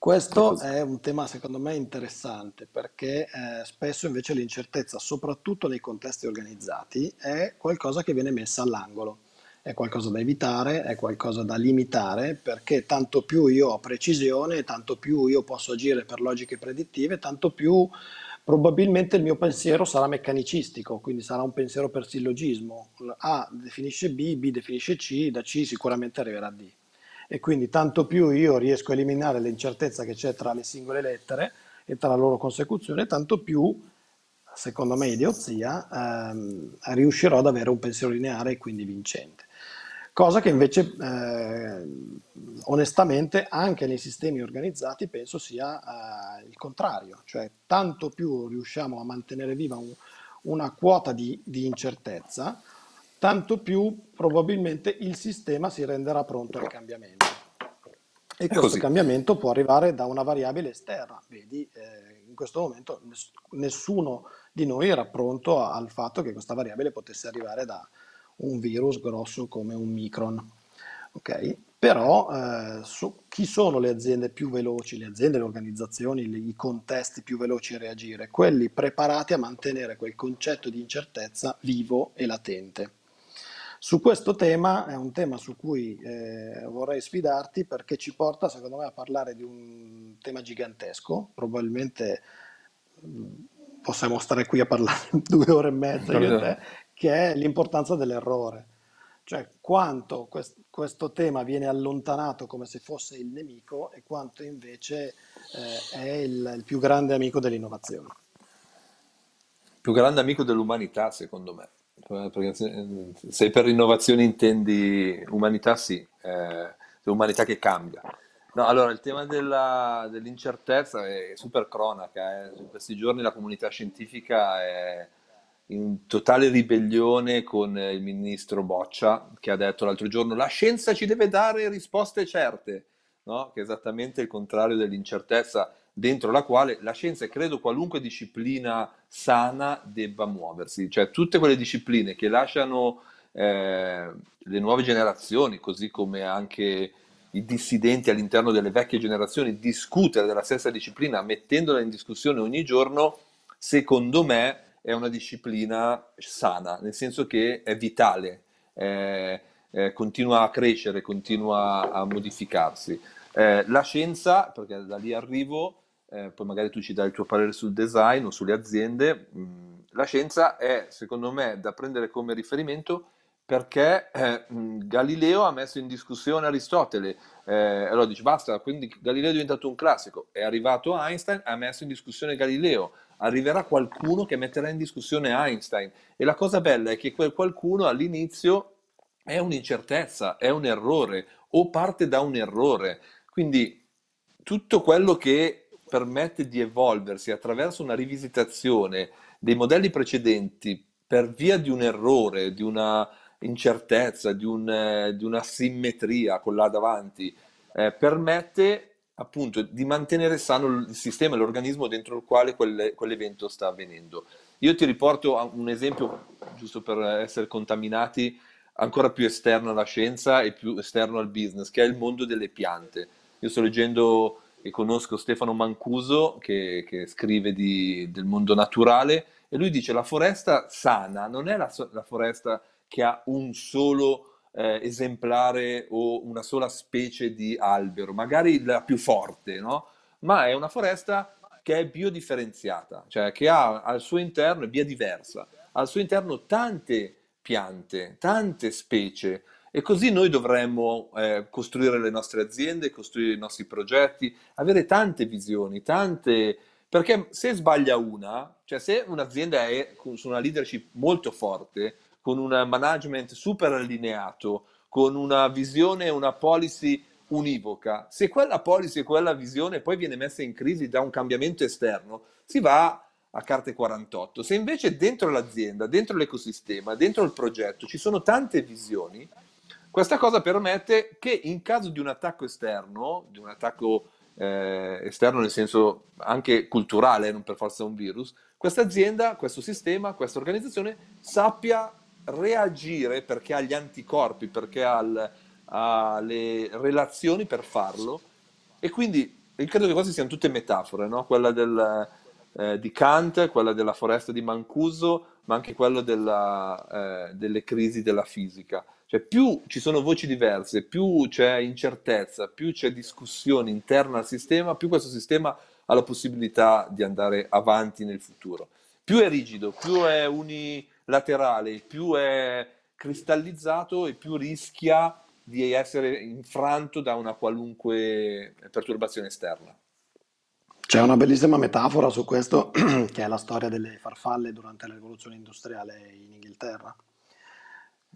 Questo è un tema secondo me interessante perché eh, spesso invece l'incertezza, soprattutto nei contesti organizzati, è qualcosa che viene messa all'angolo, è qualcosa da evitare, è qualcosa da limitare perché tanto più io ho precisione, tanto più io posso agire per logiche predittive, tanto più probabilmente il mio pensiero sarà meccanicistico, quindi sarà un pensiero per sillogismo. A definisce B, B definisce C, da C sicuramente arriverà D e quindi tanto più io riesco a eliminare l'incertezza che c'è tra le singole lettere e tra la loro consecuzione, tanto più, secondo me ideozia, ehm, riuscirò ad avere un pensiero lineare e quindi vincente. Cosa che invece, eh, onestamente, anche nei sistemi organizzati penso sia eh, il contrario, cioè tanto più riusciamo a mantenere viva un, una quota di, di incertezza, tanto più probabilmente il sistema si renderà pronto al cambiamento. E questo così. cambiamento può arrivare da una variabile esterna. Vedi, eh, in questo momento ness- nessuno di noi era pronto a- al fatto che questa variabile potesse arrivare da un virus grosso come un micron. Ok? Però eh, so- chi sono le aziende più veloci, le aziende, le organizzazioni, le- i contesti più veloci a reagire? Quelli preparati a mantenere quel concetto di incertezza vivo e latente. Su questo tema è un tema su cui eh, vorrei sfidarti perché ci porta secondo me a parlare di un tema gigantesco, probabilmente mm, possiamo stare qui a parlare *laughs* due ore e mezza io e te, che è l'importanza dell'errore. Cioè quanto quest- questo tema viene allontanato come se fosse il nemico e quanto invece eh, è il, il più grande amico dell'innovazione. Più grande amico dell'umanità, secondo me. Eh, se per innovazione intendi umanità, sì, eh, umanità che cambia. No, allora il tema della, dell'incertezza è super cronaca. Eh. In questi giorni la comunità scientifica è in totale ribellione con il ministro Boccia, che ha detto l'altro giorno la scienza ci deve dare risposte certe, no? che è esattamente il contrario dell'incertezza dentro la quale la scienza e credo qualunque disciplina sana debba muoversi, cioè tutte quelle discipline che lasciano eh, le nuove generazioni, così come anche i dissidenti all'interno delle vecchie generazioni, discutere della stessa disciplina, mettendola in discussione ogni giorno, secondo me è una disciplina sana, nel senso che è vitale, eh, eh, continua a crescere, continua a modificarsi. Eh, la scienza, perché da lì arrivo, eh, poi magari tu ci dai il tuo parere sul design o sulle aziende. Mm, la scienza è, secondo me, da prendere come riferimento perché eh, mm, Galileo ha messo in discussione Aristotele. Eh, allora dice basta, quindi Galileo è diventato un classico. È arrivato Einstein, ha messo in discussione Galileo. Arriverà qualcuno che metterà in discussione Einstein. E la cosa bella è che quel qualcuno all'inizio è un'incertezza, è un errore o parte da un errore. Quindi tutto quello che permette di evolversi attraverso una rivisitazione dei modelli precedenti per via di un errore, di una incertezza, di, un, eh, di una simmetria con là davanti, eh, permette appunto di mantenere sano il sistema, l'organismo dentro il quale quelle, quell'evento sta avvenendo. Io ti riporto un esempio, giusto per essere contaminati, ancora più esterno alla scienza e più esterno al business, che è il mondo delle piante. Io sto leggendo e conosco Stefano Mancuso che, che scrive di, del mondo naturale e lui dice la foresta sana non è la, la foresta che ha un solo eh, esemplare o una sola specie di albero, magari la più forte, no? ma è una foresta che è biodifferenziata, cioè che ha al suo interno, è biodiversa, al suo interno tante piante, tante specie, e così noi dovremmo eh, costruire le nostre aziende, costruire i nostri progetti, avere tante visioni, tante... Perché se sbaglia una, cioè se un'azienda è su una leadership molto forte, con un management super allineato, con una visione, una policy univoca, se quella policy e quella visione poi viene messa in crisi da un cambiamento esterno, si va a carte 48. Se invece dentro l'azienda, dentro l'ecosistema, dentro il progetto ci sono tante visioni, questa cosa permette che in caso di un attacco esterno, di un attacco eh, esterno nel senso anche culturale, non per forza un virus, questa azienda, questo sistema, questa organizzazione sappia reagire perché ha gli anticorpi, perché ha, il, ha le relazioni per farlo. E quindi io credo che queste siano tutte metafore, no? quella del, eh, di Kant, quella della foresta di Mancuso, ma anche quella della, eh, delle crisi della fisica. Cioè, più ci sono voci diverse, più c'è incertezza, più c'è discussione interna al sistema, più questo sistema ha la possibilità di andare avanti nel futuro. Più è rigido, più è unilaterale, più è cristallizzato e più rischia di essere infranto da una qualunque perturbazione esterna. C'è una bellissima metafora su questo, *clears throat* che è la storia delle farfalle durante la rivoluzione industriale in Inghilterra,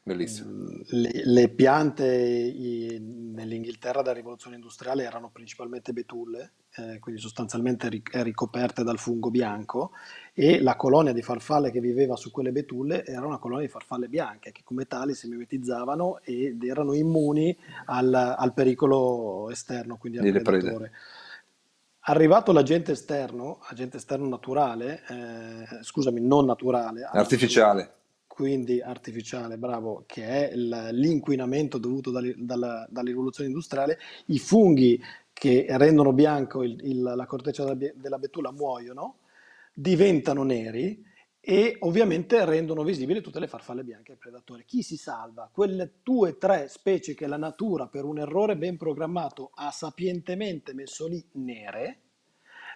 Bellissimo. Ehm, le, le piante i, nell'Inghilterra della rivoluzione industriale erano principalmente betulle, eh, quindi sostanzialmente ric- ricoperte dal fungo bianco, e la colonia di farfalle che viveva su quelle betulle era una colonia di farfalle bianche che come tali si mimetizzavano ed erano immuni al, al pericolo esterno, quindi al Dile predatore. Prede. Arrivato l'agente esterno, agente esterno naturale, eh, scusami, non naturale, artificiale quindi artificiale, bravo, che è l'inquinamento dovuto dall'evoluzione industriale, i funghi che rendono bianco il, il, la corteccia della, della betulla muoiono, diventano neri e ovviamente rendono visibili tutte le farfalle bianche ai predatori. Chi si salva? Quelle due o tre specie che la natura per un errore ben programmato ha sapientemente messo lì nere,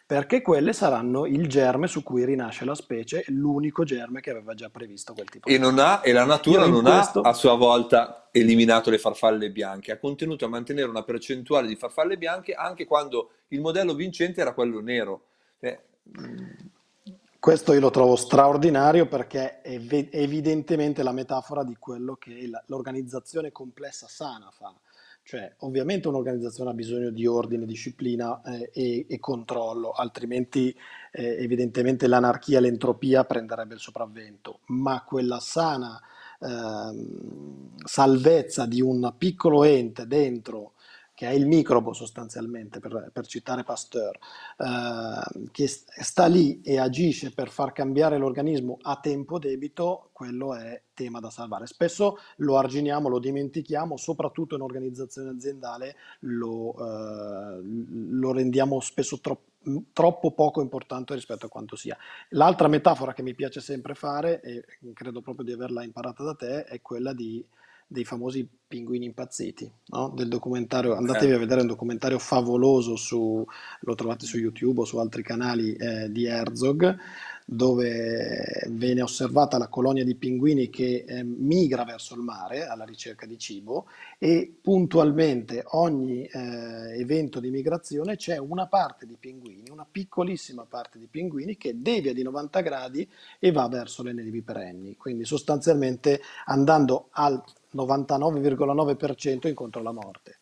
perché quelle saranno il germe su cui rinasce la specie, l'unico germe che aveva già previsto quel tipo e di non ha, E la natura non questo... ha a sua volta eliminato le farfalle bianche, ha continuato a mantenere una percentuale di farfalle bianche anche quando il modello vincente era quello nero. Eh. Mm. Questo io lo trovo straordinario perché è evidentemente la metafora di quello che l'organizzazione complessa sana fa cioè, ovviamente un'organizzazione ha bisogno di ordine, disciplina eh, e, e, controllo, altrimenti eh, evidentemente l'anarchia e l'entropia prenderebbe il sopravvento, ma quella sana eh, salvezza di un piccolo ente dentro che è il microbo sostanzialmente, per, per citare Pasteur, eh, che sta lì e agisce per far cambiare l'organismo a tempo debito, quello è tema da salvare. Spesso lo arginiamo, lo dimentichiamo, soprattutto in organizzazione aziendale lo, eh, lo rendiamo spesso troppo troppo poco importante rispetto a quanto sia. L'altra metafora che mi piace sempre fare, e credo proprio di averla imparata da te, è quella di dei famosi pinguini impazziti, no? del documentario, andatevi a vedere un documentario favoloso su, lo trovate su YouTube o su altri canali eh, di Herzog, dove viene osservata la colonia di pinguini che eh, migra verso il mare alla ricerca di cibo e puntualmente ogni eh, evento di migrazione c'è una parte di pinguini, una piccolissima parte di pinguini che devia di 90 gradi e va verso le nevi perenni, quindi sostanzialmente andando al 99,9% incontro la morte.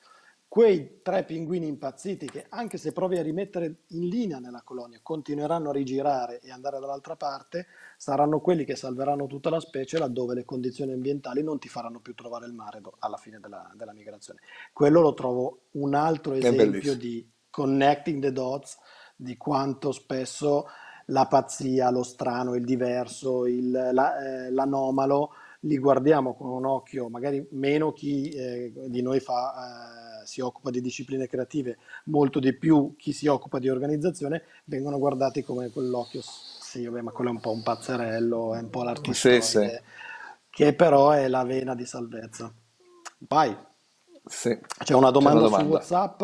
Quei tre pinguini impazziti che anche se provi a rimettere in linea nella colonia continueranno a rigirare e andare dall'altra parte, saranno quelli che salveranno tutta la specie laddove le condizioni ambientali non ti faranno più trovare il mare alla fine della, della migrazione. Quello lo trovo un altro esempio di connecting the dots di quanto spesso la pazzia, lo strano, il diverso, il, la, eh, l'anomalo li guardiamo con un occhio, magari meno chi eh, di noi fa, eh, si occupa di discipline creative, molto di più chi si occupa di organizzazione, vengono guardati come quell'occhio, sì, vabbè, ma quello è un po' un pazzerello, è un po' l'artista, sì, sì. che però è la vena di salvezza. Vai. Sì. C'è una C'è una domanda. su WhatsApp.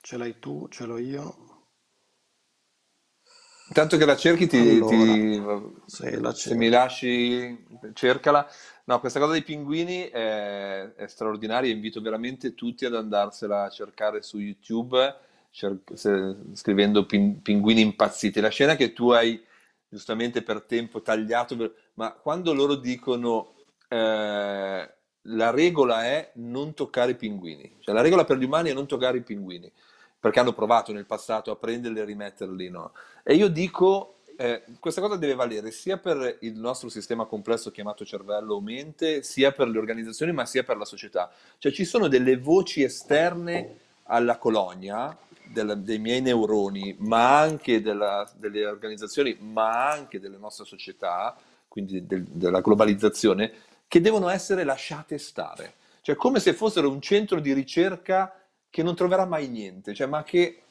Ce l'hai tu, ce l'ho io. Intanto che la cerchi, ti, allora, ti, se, la se, mi lasci, cercala. No, questa cosa dei pinguini è, è, straordinaria. Invito veramente tutti ad andarsela a cercare su YouTube cer- se, scrivendo pin- Pinguini impazziti. La scena che tu hai giustamente per tempo tagliato, per... ma quando loro dicono eh, la regola è non toccare i pinguini, cioè la regola per gli umani è non toccare i pinguini perché hanno provato nel passato a prenderli e rimetterli, no? E io dico, eh, questa cosa deve valere sia per il nostro sistema complesso chiamato cervello o mente, sia per le organizzazioni, ma sia per la società. Cioè ci sono delle voci esterne alla colonia della, dei miei neuroni, ma anche della, delle organizzazioni, ma anche delle nostre società, quindi del, della globalizzazione, che devono essere lasciate stare. Cioè come se fossero un centro di ricerca che non troverà mai niente, cioè, ma che,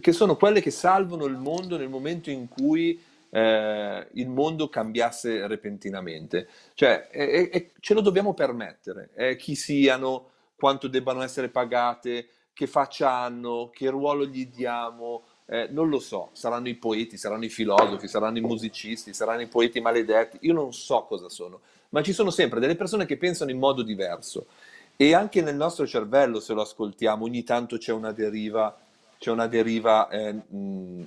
che sono quelle che salvano il mondo nel momento in cui eh, il mondo cambiasse repentinamente. Cioè, è, è, ce lo dobbiamo permettere, è eh, chi siano, quanto debbano essere pagate, che faccia hanno, che ruolo gli diamo, eh, non lo so, saranno i poeti, saranno i filosofi, saranno i musicisti, saranno i poeti maledetti, io non so cosa sono, ma ci sono sempre delle persone che pensano in modo diverso e anche nel nostro cervello, se lo ascoltiamo, ogni tanto c'è una deriva, c'è una deriva eh, mm,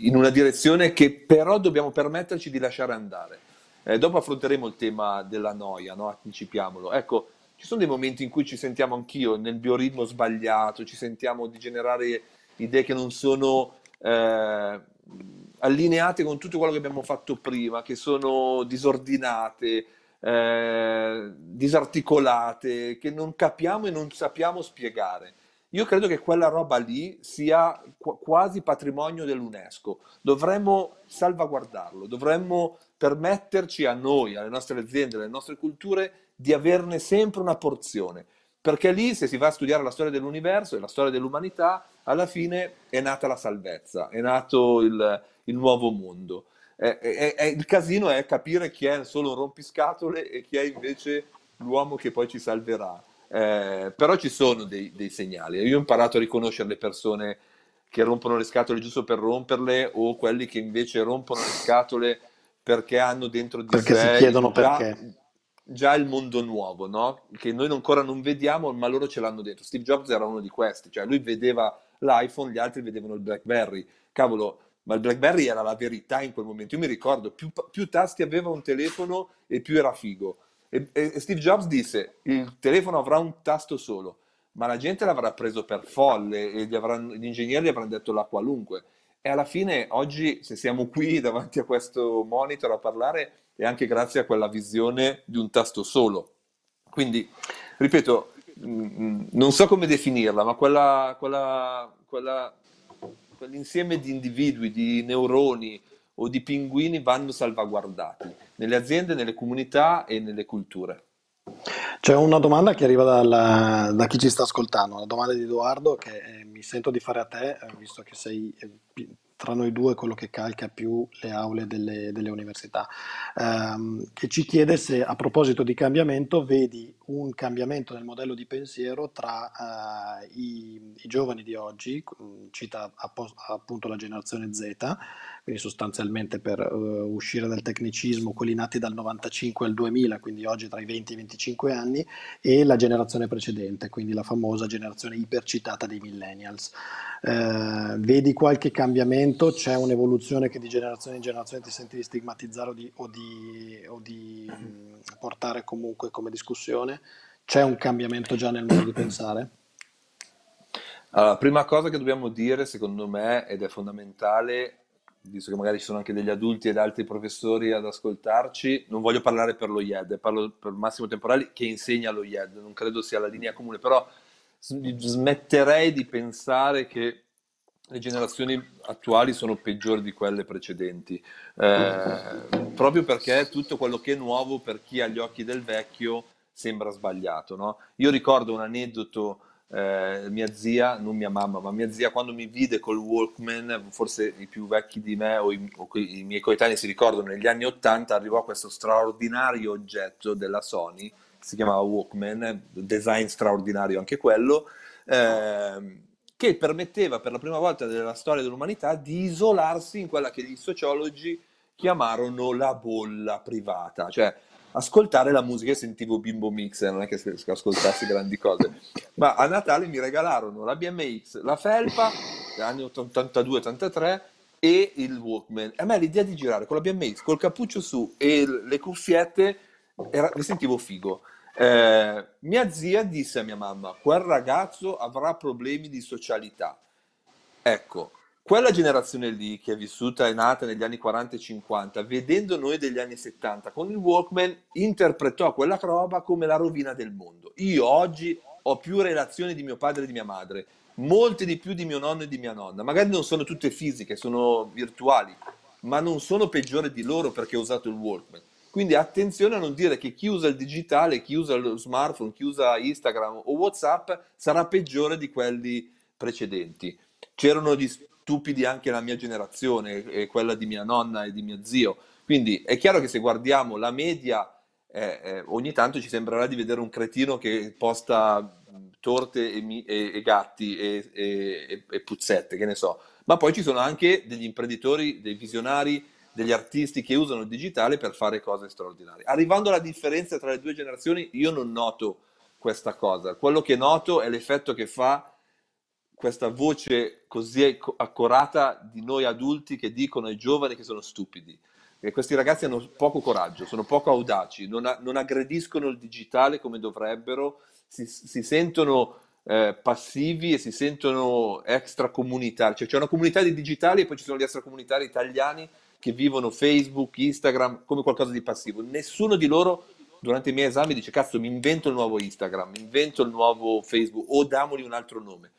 in una direzione che però dobbiamo permetterci di lasciare andare. Eh, dopo affronteremo il tema della noia, no? anticipiamolo. Ecco, ci sono dei momenti in cui ci sentiamo anch'io nel bioritmo sbagliato, ci sentiamo di generare idee che non sono eh, allineate con tutto quello che abbiamo fatto prima, che sono disordinate, eh, disarticolate, che non capiamo e non sappiamo spiegare. Io credo che quella roba lì sia qu- quasi patrimonio dell'UNESCO. Dovremmo salvaguardarlo, dovremmo permetterci a noi, alle nostre aziende, alle nostre culture, di averne sempre una porzione. Perché lì, se si va a studiare la storia dell'universo e la storia dell'umanità, alla fine è nata la salvezza, è nato il, il nuovo mondo è, è, è, il casino è capire chi è solo un rompiscatole e chi è invece l'uomo che poi ci salverà. Eh, però ci sono dei, dei, segnali. Io ho imparato a riconoscere le persone che rompono le scatole giusto per romperle o quelli che invece rompono le scatole perché hanno dentro di perché sé... si chiedono già, perché. Già il mondo nuovo, no? Che noi ancora non vediamo, ma loro ce l'hanno dentro. Steve Jobs era uno di questi, cioè lui vedeva l'iPhone, gli altri vedevano il BlackBerry. Cavolo, ma il BlackBerry era la verità in quel momento. Io mi ricordo, più, più tasti aveva un telefono e più era figo. E, e Steve Jobs disse, il mm. telefono avrà un tasto solo, ma la gente l'avrà preso per folle e gli, avranno, gli ingegneri gli avranno detto la qualunque. E alla fine, oggi, se siamo qui *laughs* davanti a questo monitor a parlare, è anche grazie a quella visione di un tasto solo. Quindi, ripeto, mm, mm, non so come definirla, ma quella, quella, quella quell'insieme di individui, di neuroni o di pinguini vanno salvaguardati nelle aziende, nelle comunità e nelle culture. C'è una domanda che arriva dalla, da chi ci sta ascoltando, una domanda di Edoardo che eh, mi sento di fare a te, eh, visto che sei eh, tra noi due quello che calca più le aule delle, delle università, ehm, che ci chiede se a proposito di cambiamento vedi un cambiamento nel modello di pensiero tra eh, i, i, giovani di oggi, mm, cita appunto la generazione Z, quindi sostanzialmente per uh, uscire dal tecnicismo, quelli nati dal 95 al 2000, quindi oggi tra i 20 e i 25 anni, e la generazione precedente, quindi la famosa generazione ipercitata dei millennials. Uh, vedi qualche cambiamento? C'è un'evoluzione che di generazione in generazione ti senti di stigmatizzare o di, o di, o di mh, mm, portare comunque come discussione? C'è un cambiamento già nel modo di pensare? Allora, prima cosa che dobbiamo dire, secondo me, ed è fondamentale, visto che magari ci sono anche degli adulti ed altri professori ad ascoltarci, non voglio parlare per lo IED, parlo per Massimo Temporali che insegna lo IED, non credo sia la linea comune, però smetterei di pensare che le generazioni attuali sono peggiori di quelle precedenti, eh, proprio perché tutto quello che è nuovo per chi ha gli occhi del vecchio sembra sbagliato. No? Io ricordo un aneddoto eh, mia zia, non mia mamma, ma mia zia quando mi vide col Walkman, forse i più vecchi di me o i, o i miei coetanei si ricordano, negli anni Ottanta arrivò questo straordinario oggetto della Sony, si chiamava Walkman, design straordinario anche quello, eh, che permetteva per la prima volta nella storia dell'umanità di isolarsi in quella che gli sociologi chiamarono la bolla privata, cioè ascoltare la musica e sentivo Bimbo Mix, eh, non è che ascoltassi grandi cose, ma a Natale mi regalarono la BMX, la felpa, anni 82-83, e il Walkman. A me l'idea di girare con la BMX, col cappuccio su e le cuffiette, era, mi sentivo figo. Eh, mia zia disse a mia mamma, quel ragazzo avrà problemi di socialità. Ecco, quella generazione lì che è vissuta e nata negli anni 40 e 50, vedendo noi degli anni 70 con il Walkman, interpretò quella roba come la rovina del mondo. Io oggi ho più relazioni di mio padre e di mia madre, molte di più di mio nonno e di mia nonna. Magari non sono tutte fisiche, sono virtuali, ma non sono peggiore di loro perché ho usato il Walkman. Quindi attenzione a non dire che chi usa il digitale, chi usa lo smartphone, chi usa Instagram o WhatsApp sarà peggiore di quelli precedenti. C'erano gli stupidi anche la mia generazione e eh, quella di mia nonna e di mio zio. Quindi è chiaro che se guardiamo la media, eh, eh, ogni tanto ci sembrerà di vedere un cretino che posta mm, torte e, mi, e, e gatti e, e puzzette, che ne so. Ma poi ci sono anche degli imprenditori, dei visionari, degli artisti che usano il digitale per fare cose straordinarie. Arrivando alla differenza tra le due generazioni, io non noto questa cosa. Quello che noto è l'effetto che fa questa voce così ecco, accorata di noi adulti che dicono ai giovani che sono stupidi. E questi ragazzi hanno poco coraggio, sono poco audaci, non, a, non aggrediscono il digitale come dovrebbero, si, si sentono eh, passivi e si sentono extracomunitari. Cioè c'è una comunità di digitali e poi ci sono gli extracomunitari italiani che vivono Facebook, Instagram come qualcosa di passivo. Nessuno di loro durante i miei esami dice cazzo mi invento il nuovo Instagram, mi invento il nuovo Facebook o damogli un altro nome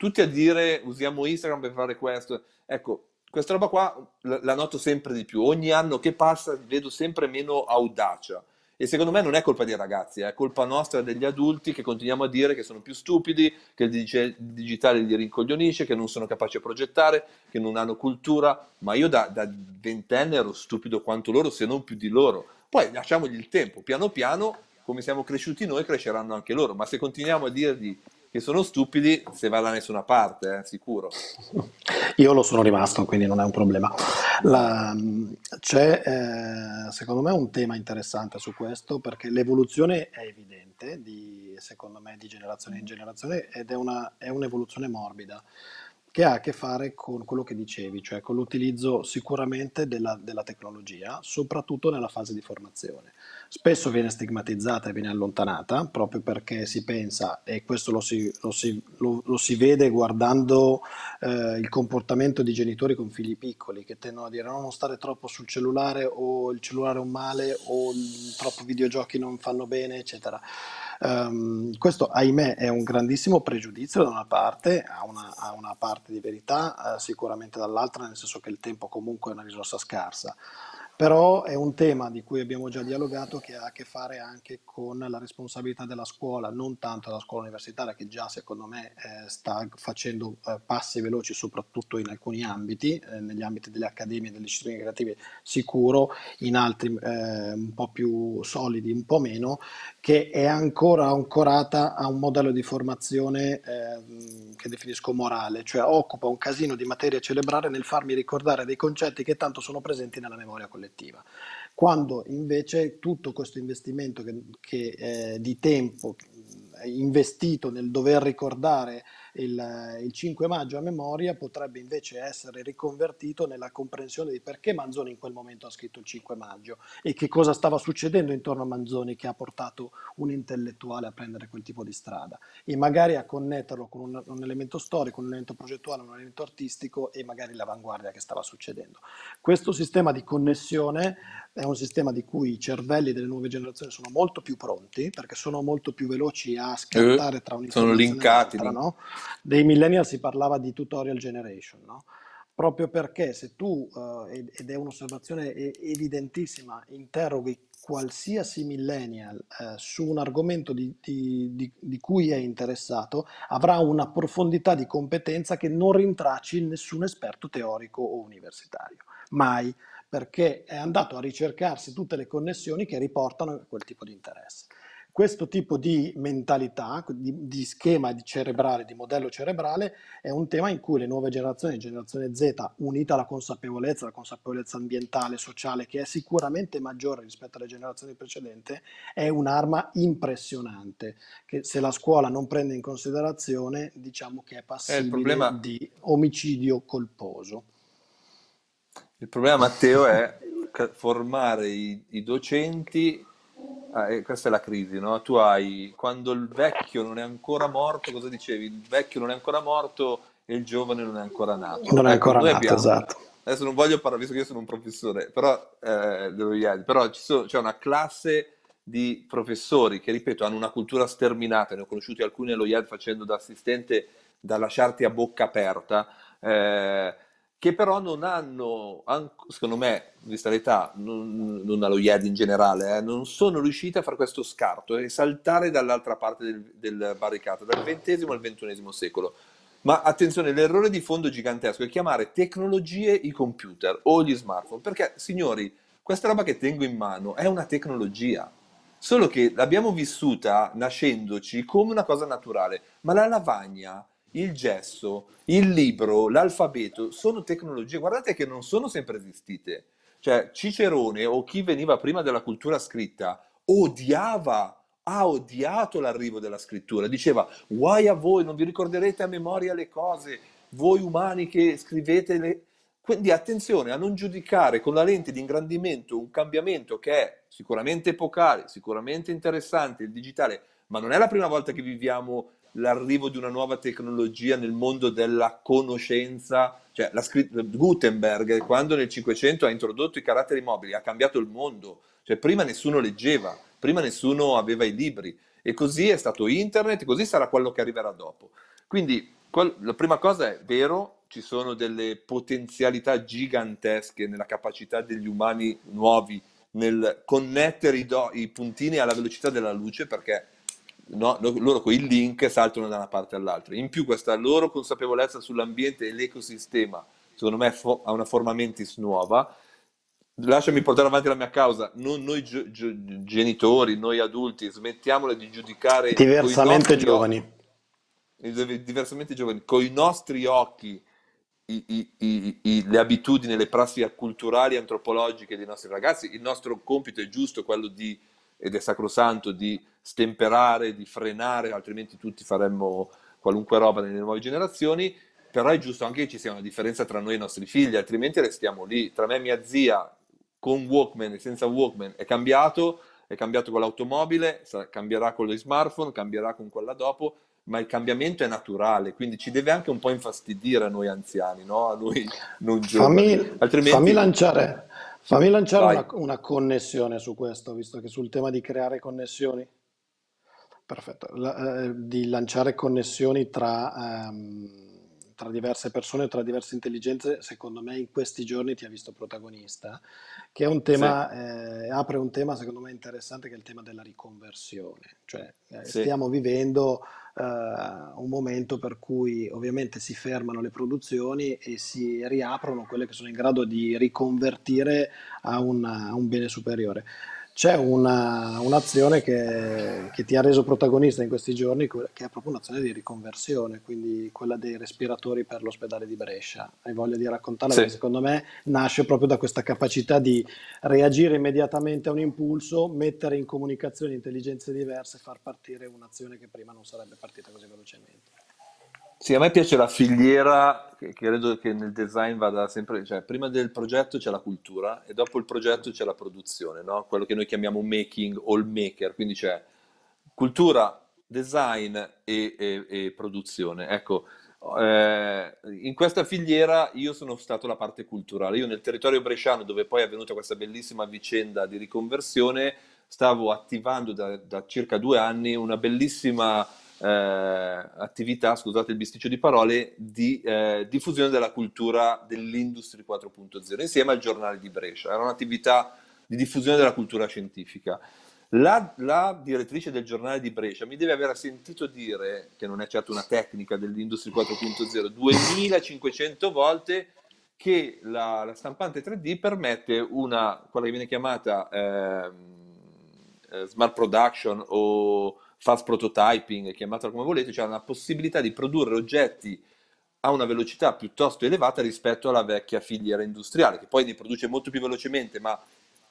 tutti a dire usiamo Instagram per fare questo. Ecco, questa roba qua la noto sempre di più. Ogni anno che passa vedo sempre meno audacia. E secondo me non è colpa dei ragazzi, è colpa nostra degli adulti che continuiamo a dire che sono più stupidi, che il digitale li rincoglionisce, che non sono capaci a progettare, che non hanno cultura. Ma io da, da ventenne ero stupido quanto loro, se non più di loro. Poi lasciamogli il tempo, piano piano, come siamo cresciuti noi, cresceranno anche loro. Ma se continuiamo a dirgli che sono stupidi se va da nessuna parte, eh, sicuro. Io lo sono rimasto, quindi non è un problema. La, c'è eh, secondo me un tema interessante su questo perché l'evoluzione è evidente, di, secondo me, di generazione in generazione ed è, una, è un'evoluzione morbida che ha a che fare con quello che dicevi, cioè con l'utilizzo sicuramente della, della, tecnologia, soprattutto nella fase di formazione spesso viene stigmatizzata e viene allontanata proprio perché si pensa, e questo lo si, lo si, lo, lo si vede guardando eh, il comportamento di genitori con figli piccoli che tendono a dire no, non stare troppo sul cellulare o il cellulare è un male o troppi videogiochi non fanno bene, eccetera. Um, questo, ahimè, è un grandissimo pregiudizio da una parte, ha una, ha una parte di verità, eh, sicuramente dall'altra, nel senso che il tempo comunque è una risorsa scarsa. Però è un tema di cui abbiamo già dialogato che ha a che fare anche con la responsabilità della scuola, non tanto la scuola universitaria che già secondo me eh, sta facendo eh, passi veloci soprattutto in alcuni ambiti, eh, negli ambiti delle accademie e delle discipline creative sicuro, in altri eh, un po' più solidi, un po' meno, che è ancora ancorata a un modello di formazione ehm, che definisco morale, cioè occupa un casino di materia cerebrale nel farmi ricordare dei concetti che tanto sono presenti nella memoria collettiva prospettiva. Quando invece tutto questo investimento che, che, eh, di tempo investito nel dover ricordare il, eh, il 5 maggio a memoria potrebbe invece essere riconvertito nella comprensione di perché Manzoni in quel momento ha scritto il 5 maggio e che cosa stava succedendo intorno a Manzoni che ha portato un intellettuale a prendere quel tipo di strada e magari a connetterlo con un, un elemento storico, un elemento progettuale, un elemento artistico e magari l'avanguardia che stava succedendo. Questo sistema di connessione è un sistema di cui i cervelli delle nuove generazioni sono molto più pronti perché sono molto più veloci a eh, scartare tra un sono linkati tra, no? dei millennial si parlava di tutorial generation, no? proprio perché se tu, eh, ed è un'osservazione evidentissima, interroghi qualsiasi millennial eh, su un argomento di, di, di, di, cui è interessato, avrà una profondità di competenza che non rintracci in nessun esperto teorico o universitario, mai, perché è andato a ricercarsi tutte le connessioni che riportano a quel tipo di interesse. Questo tipo di mentalità, di, di schema di cerebrale, di modello cerebrale, è un tema in cui le nuove generazioni, generazione Z, unita alla consapevolezza, la consapevolezza ambientale, sociale, che è sicuramente maggiore rispetto alle generazioni precedenti, è un'arma impressionante, che se la scuola non prende in considerazione, diciamo che è eh, passibile è problema... di omicidio colposo. Il problema, Matteo, è *laughs* formare i, i docenti Ah, eh, questa è la crisi, no? Tu hai quando il vecchio non è ancora morto, cosa dicevi? Il vecchio non è ancora morto e il giovane non è ancora nato. Non è ecco, ancora ecco, nato, abbiamo... esatto. Adesso non voglio parlare, visto che io sono un professore, però, eh, devo... però sono... c'è una classe di professori che, ripeto, hanno una cultura sterminata, ne ho conosciuti alcuni allo IAD facendo da assistente da lasciarti a bocca aperta. Eh, che però non hanno, secondo me, vista l'età, non, non allo IED in generale, eh, non sono riuscite a fare questo scarto e saltare dall'altra parte del, del barricata, dal XX al XXI secolo. Ma attenzione, l'errore di fondo gigantesco è chiamare tecnologie i computer o gli smartphone, perché signori, questa roba che tengo in mano è una tecnologia, solo che l'abbiamo vissuta nascendoci come una cosa naturale, ma la lavagna il gesso, il libro, l'alfabeto sono tecnologie, guardate che non sono sempre esistite. Cioè Cicerone o chi veniva prima della cultura scritta odiava ha odiato l'arrivo della scrittura, diceva guai a voi, non vi ricorderete a memoria le cose, voi umani che scrivete le... Quindi attenzione a non giudicare con la lente di ingrandimento un cambiamento che è sicuramente epocale, sicuramente interessante, il digitale, ma non è la prima volta che viviamo l'arrivo di una nuova tecnologia nel mondo della conoscenza, cioè la scritta Gutenberg quando nel 500 ha introdotto i caratteri mobili, ha cambiato il mondo, cioè prima nessuno leggeva, prima nessuno aveva i libri e così è stato internet così sarà quello che arriverà dopo. Quindi qual- la prima cosa è vero, ci sono delle potenzialità gigantesche nella capacità degli umani nuovi nel connettere i, do- i puntini alla velocità della luce perché no? loro con il link saltano da una parte all'altra. In più questa loro consapevolezza sull'ambiente e l'ecosistema, secondo me, fo- ha una forma mentis nuova. Lasciami portare avanti la mia causa. Non noi gi- gi- genitori, noi adulti, smettiamola di giudicare... Diversamente giovani. Occhi, diversamente giovani, con i nostri occhi. I, i, i, le abitudini, le prassi culturali, antropologiche dei nostri ragazzi, il nostro compito è giusto quello di ed è sacrosanto di stemperare, di frenare, altrimenti tutti faremmo qualunque roba nelle nuove generazioni, però è giusto anche che ci sia una differenza tra noi e i nostri figli, altrimenti restiamo lì. Tra me e mia zia, con Walkman e senza Walkman, è cambiato, è cambiato con l'automobile, cambierà con lo smartphone, cambierà con quella dopo, ma il cambiamento è naturale, quindi ci deve anche un po' infastidire a noi anziani, no? a noi non giovani. Fammi, fammi lanciare, Fammi lanciare una, una connessione su questo, visto che sul tema di creare connessioni. Perfetto, la- eh, di lanciare connessioni tra ehm, tra diverse persone, tra diverse intelligenze, secondo me in questi giorni ti ha visto protagonista, che è un tema, sì. eh, apre un tema secondo me interessante che è il tema della riconversione, cioè eh, sì. stiamo vivendo eh, un momento per cui ovviamente si fermano le produzioni e si riaprono quelle che sono in grado di riconvertire a, una, a un bene superiore c'è una, un'azione che, che, ti ha reso protagonista in questi giorni, che è proprio un'azione di riconversione, quindi quella dei respiratori per l'ospedale di Brescia. Hai voglia di raccontarla? Sì. Perché secondo me nasce proprio da questa capacità di reagire immediatamente a un impulso, mettere in comunicazione intelligenze diverse e far partire un'azione che prima non sarebbe partita così velocemente. Sì, a me piace la filiera che credo che nel design vada sempre, cioè prima del progetto c'è la cultura e dopo il progetto c'è la produzione, no? quello che noi chiamiamo making o il maker, quindi c'è cultura, design e, e, e produzione. Ecco, eh, in questa filiera io sono stato la parte culturale, io nel territorio bresciano dove poi è avvenuta questa bellissima vicenda di riconversione stavo attivando da, da circa due anni una bellissima eh, attività, scusate il bisticcio di parole, di eh, diffusione della cultura dell'Industry 4.0 insieme al giornale di Brescia. Era un'attività di diffusione della cultura scientifica. La, la, direttrice del giornale di Brescia mi deve aver sentito dire, che non è certo una tecnica dell'Industry 4.0, 2500 volte che la, la, stampante 3D permette una, quella che viene chiamata ehm, eh, smart production o fast prototyping, chiamatelo come volete, cioè una possibilità di produrre oggetti a una velocità piuttosto elevata rispetto alla vecchia filiera industriale, che poi ne produce molto più velocemente, ma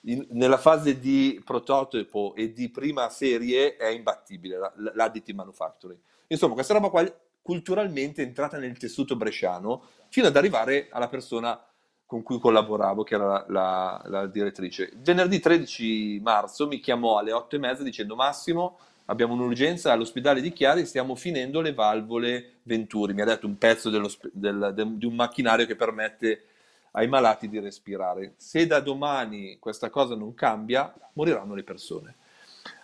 in, nella fase di prototipo e di prima serie è imbattibile la, l'additive manufacturing. Insomma, questa roba qua culturalmente è entrata nel tessuto bresciano fino ad arrivare alla persona con cui collaboravo, che era la, la, la direttrice. Venerdì 13 marzo mi chiamò alle 8 e mezza dicendo Massimo, abbiamo un'urgenza all'ospedale di Chiari, stiamo finendo le valvole Venturi, mi ha detto un pezzo del, de, di un macchinario che permette ai malati di respirare. Se da domani questa cosa non cambia, moriranno le persone.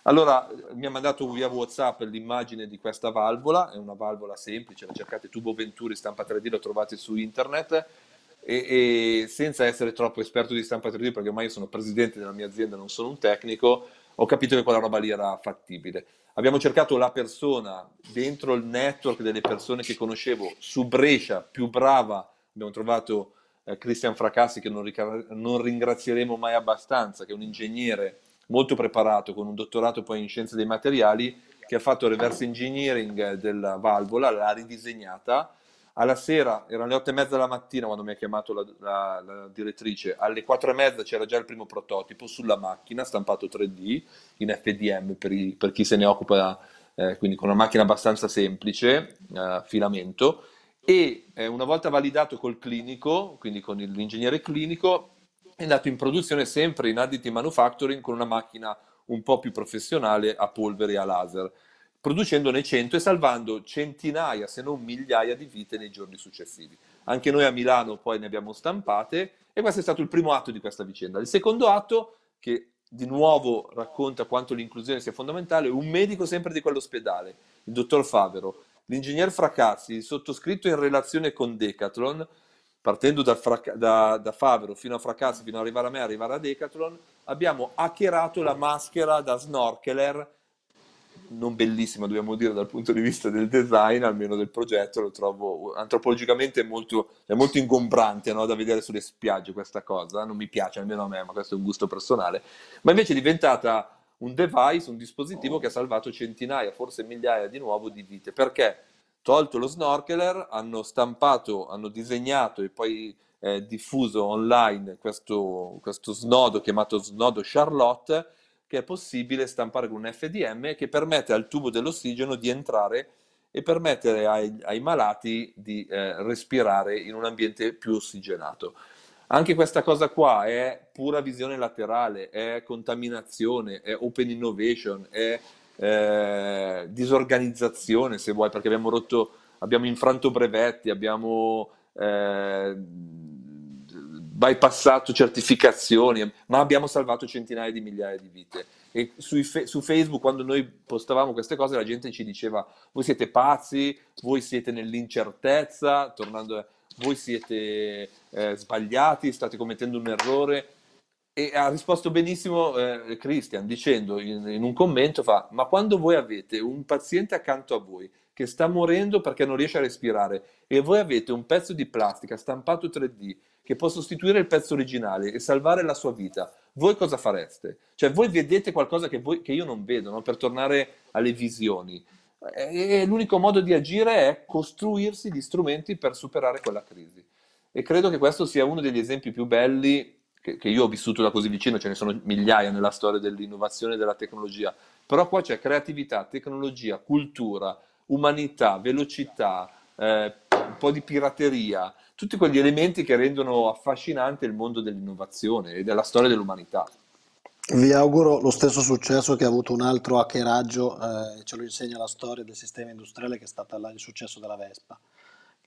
Allora mi ha mandato via WhatsApp l'immagine di questa valvola, è una valvola semplice, la cercate Tubo Venturi, stampa 3D, la trovate su internet e, e senza essere troppo esperto di stampa 3D, perché ormai io sono presidente della mia azienda, non sono un tecnico, ho capito che quella roba lì era fattibile. Abbiamo cercato la persona dentro il network delle persone che conoscevo su Brescia, più brava, abbiamo trovato eh, Cristian Fracassi che non, ricar- non, ringrazieremo mai abbastanza, che è un ingegnere molto preparato con un dottorato poi in scienze dei materiali che ha fatto reverse engineering della valvola, l'ha ridisegnata alla sera, erano le otto e mezza della mattina quando mi ha chiamato la, la, la direttrice, alle quattro e mezza c'era già il primo prototipo sulla macchina, stampato 3D in FDM per, i, per chi se ne occupa, eh, quindi con una macchina abbastanza semplice, eh, filamento, e eh, una volta validato col clinico, quindi con l'ingegnere clinico, è andato in produzione sempre in additive manufacturing con una macchina un po' più professionale a polvere e a laser producendone 100 e salvando centinaia, se non migliaia di vite nei giorni successivi. Anche noi a Milano poi ne abbiamo stampate e questo è stato il primo atto di questa vicenda. Il secondo atto, che di nuovo racconta quanto l'inclusione sia fondamentale, un medico sempre di quell'ospedale, il dottor Favero, l'ingegner Fracassi, sottoscritto in relazione con Decathlon, partendo da, Frac- da, da, Favero fino a Fracassi, fino ad arrivare a me, arrivare a Decathlon, abbiamo hackerato la maschera da snorkeler non bellissima, dobbiamo dire, dal punto di vista del design, almeno del progetto, lo trovo antropologicamente molto, è molto ingombrante no? da vedere sulle spiagge questa cosa, non mi piace almeno a me, ma questo è un gusto personale, ma invece è diventata un device, un dispositivo che ha salvato centinaia, forse migliaia di nuovo di vite, perché tolto lo snorkeler, hanno stampato, hanno disegnato e poi eh, diffuso online questo, questo snodo chiamato snodo Charlotte, che è possibile stampare con un FDM che permette al tubo dell'ossigeno di entrare e permettere ai, ai malati di eh, respirare in un ambiente più ossigenato. Anche questa cosa qua è pura visione laterale, è contaminazione, è open innovation, è eh, disorganizzazione se vuoi, perché abbiamo rotto, abbiamo infranto brevetti, abbiamo... Eh, bypassato certificazioni, ma abbiamo salvato centinaia di migliaia di vite. E fe- su Facebook, quando noi postavamo queste cose, la gente ci diceva: Voi siete pazzi, voi siete nell'incertezza, tornando, a, voi siete eh, sbagliati, state commettendo un errore. E ha risposto benissimo eh, Christian dicendo in, in un commento: fa, Ma quando voi avete un paziente accanto a voi che sta morendo perché non riesce a respirare e voi avete un pezzo di plastica stampato 3D che può sostituire il pezzo originale e salvare la sua vita, voi cosa fareste? Cioè, voi vedete qualcosa che, voi, che io non vedo, no? per tornare alle visioni. E, l'unico modo di agire è costruirsi gli strumenti per superare quella crisi. E credo che questo sia uno degli esempi più belli che, che io ho vissuto da così vicino, ce ne sono migliaia nella storia dell'innovazione e della tecnologia. Però qua c'è creatività, tecnologia, cultura, umanità, velocità, eh, un po' di pirateria, tutti quegli elementi che rendono affascinante il mondo dell'innovazione e della storia dell'umanità. Vi auguro lo stesso successo che ha avuto un altro hackeraggio, eh, ce lo insegna la storia del sistema industriale che è stato il successo della Vespa.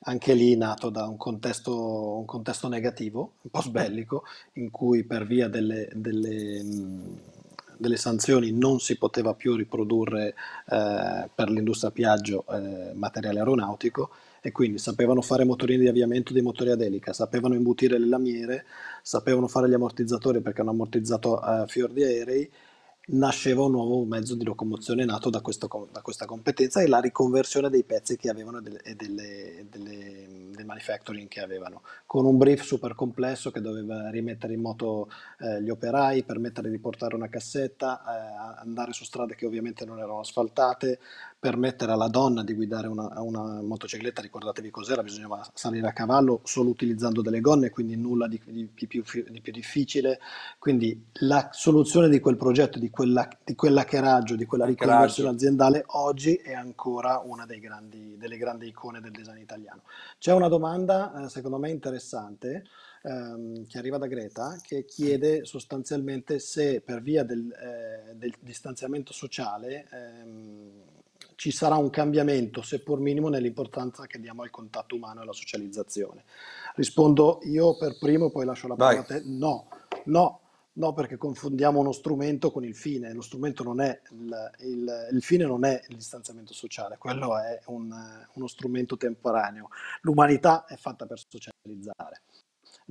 Anche lì nato da un contesto, un contesto negativo, un po' sbellico, in cui per via delle, delle delle sanzioni non si poteva più riprodurre eh, per l'industria Piaggio eh, materiale aeronautico e quindi sapevano fare motorini di avviamento dei motori a elica, sapevano imbutire le lamiere, sapevano fare gli ammortizzatori perché hanno ammortizzato eh, fior di aerei, nasceva un nuovo mezzo di locomozione nato da, questo, da questa competenza e la riconversione dei pezzi che avevano e, e delle, delle, del manufacturing che avevano, con un brief super complesso che doveva rimettere in moto eh, gli operai, permettere di portare una cassetta, eh, andare su strade che ovviamente non erano asfaltate, permettere alla donna di guidare una, una motocicletta, ricordatevi cos'era, bisognava salire a cavallo solo utilizzando delle gonne, quindi nulla di, di, di, più, di più, difficile. Quindi la soluzione di quel progetto, di, quell'hackeraggio, di quella riconversione aziendale, oggi è ancora una grandi, delle grandi icone del design italiano. C'è una domanda, eh, secondo me, interessante ehm, che arriva da Greta, che chiede sostanzialmente se per via del, eh, del distanziamento sociale ehm, ci sarà un cambiamento, seppur minimo, nell'importanza che diamo al contatto umano e alla socializzazione. Rispondo io per primo, poi lascio la parola a te. No, no, no, perché confondiamo uno strumento con il fine. Lo strumento non è il, il, il fine non è il distanziamento sociale, quello è un, uno strumento temporaneo. L'umanità è fatta per socializzare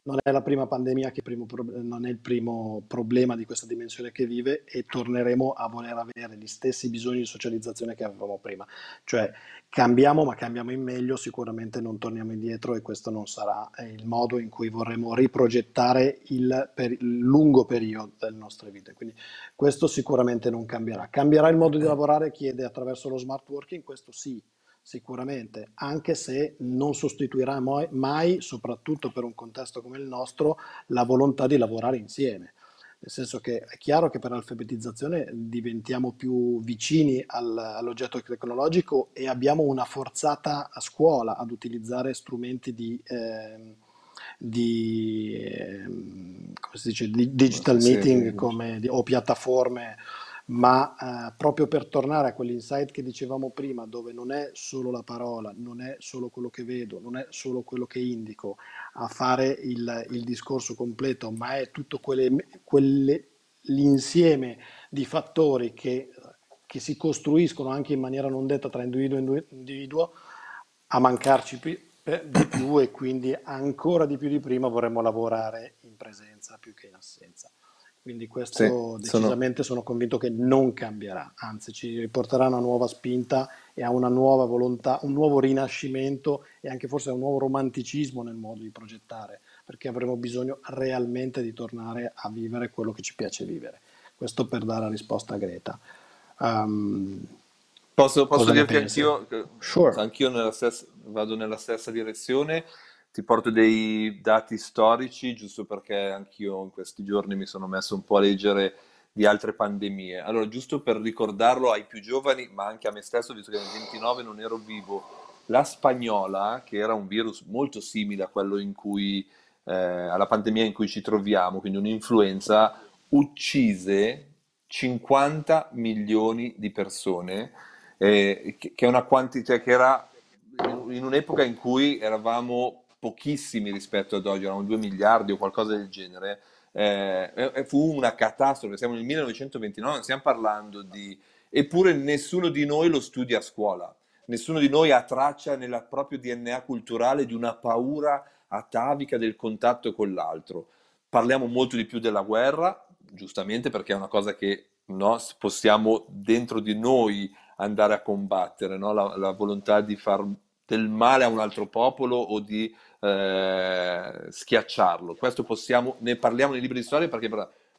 non è la prima pandemia, che primo pro- non è il primo problema di questa dimensione che vive e torneremo a voler avere gli stessi bisogni di socializzazione che avevamo prima. Cioè cambiamo ma cambiamo in meglio, sicuramente non torniamo indietro e questo non sarà eh, il modo in cui vorremmo riprogettare il, per, il lungo periodo delle nostre vite. Quindi questo sicuramente non cambierà. Cambierà il modo di lavorare, chiede attraverso lo smart working, questo sì sicuramente, anche se non sostituirà mai, soprattutto per un contesto come il nostro, la volontà di lavorare insieme. Nel senso che è chiaro che per l'alfabetizzazione diventiamo più vicini al, all'oggetto tecnologico e abbiamo una forzata a scuola ad utilizzare strumenti di... Eh, di, eh, dice, di digital meeting come, di, o piattaforme ma eh, proprio per tornare a quell'insight che dicevamo prima, dove non è solo la parola, non è solo quello che vedo, non è solo quello che indico a fare il, il discorso completo, ma è tutto quelle, quelle, l'insieme di fattori che, che, si costruiscono anche in maniera non detta tra individuo e individuo, a mancarci pi, pe, di più e quindi ancora di più di prima vorremmo lavorare in presenza più che in assenza quindi questo sì, decisamente sono... sono... convinto che non cambierà, anzi ci riporterà una nuova spinta e a una nuova volontà, un nuovo rinascimento e anche forse a un nuovo romanticismo nel modo di progettare, perché avremo bisogno realmente di tornare a vivere quello che ci piace vivere. Questo per dare la risposta a Greta. Um, posso, posso dire anch'io, sure. anch'io nella stessa, vado nella stessa direzione ti porto dei dati storici, giusto perché anch'io in questi giorni mi sono messo un po' a leggere di altre pandemie. Allora, giusto per ricordarlo ai più giovani, ma anche a me stesso, visto che nel 29 non ero vivo, la spagnola, che era un virus molto simile a quello in cui, eh, alla pandemia in cui ci troviamo, quindi un'influenza, uccise 50 milioni di persone, eh, che, una quantità, cioè che era in un'epoca in cui eravamo pochissimi rispetto ad oggi, erano 2 miliardi o qualcosa del genere, eh, fu una catastrofe, siamo nel 1929, stiamo parlando di... Eppure nessuno di noi lo studia a scuola, nessuno di noi ha traccia nel proprio DNA culturale di una paura atavica del contatto con l'altro. Parliamo molto di più della guerra, giustamente perché è una cosa che no, possiamo dentro di noi andare a combattere, no? la, la, volontà di far del male a un altro popolo o di eh, schiacciarlo. Questo possiamo, ne parliamo nei libri di storia perché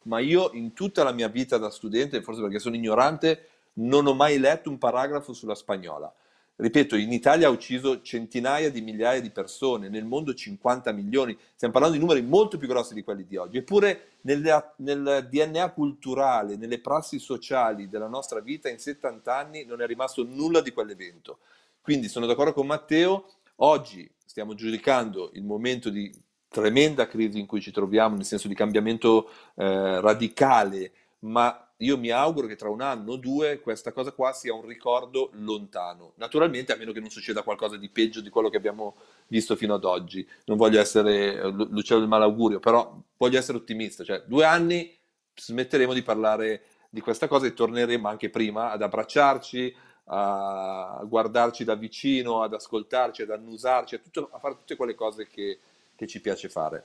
ma io in tutta la mia vita da studente, forse perché sono ignorante, non ho mai letto un paragrafo sulla spagnola. Ripeto, in Italia ha ucciso centinaia di migliaia di persone, nel mondo 50 milioni, stiamo parlando di numeri molto più grossi di quelli di oggi, eppure nel, nel DNA culturale, nelle prassi sociali della nostra vita in 70 anni non è rimasto nulla di quell'evento. Quindi sono d'accordo con Matteo, Oggi stiamo giudicando il momento di tremenda crisi in cui ci troviamo, nel senso di cambiamento eh, radicale, ma io mi auguro che tra un anno o due questa cosa qua sia un ricordo lontano. Naturalmente, a meno che non succeda qualcosa di peggio di quello che abbiamo visto fino ad oggi. Non voglio essere l'uccello del malaugurio, però voglio essere ottimista. Cioè, due anni smetteremo di parlare di questa cosa e torneremo anche prima ad abbracciarci, a guardarci da vicino, ad ascoltarci, ad annusarci, a, tutto, a fare tutte quelle cose che, che ci piace fare.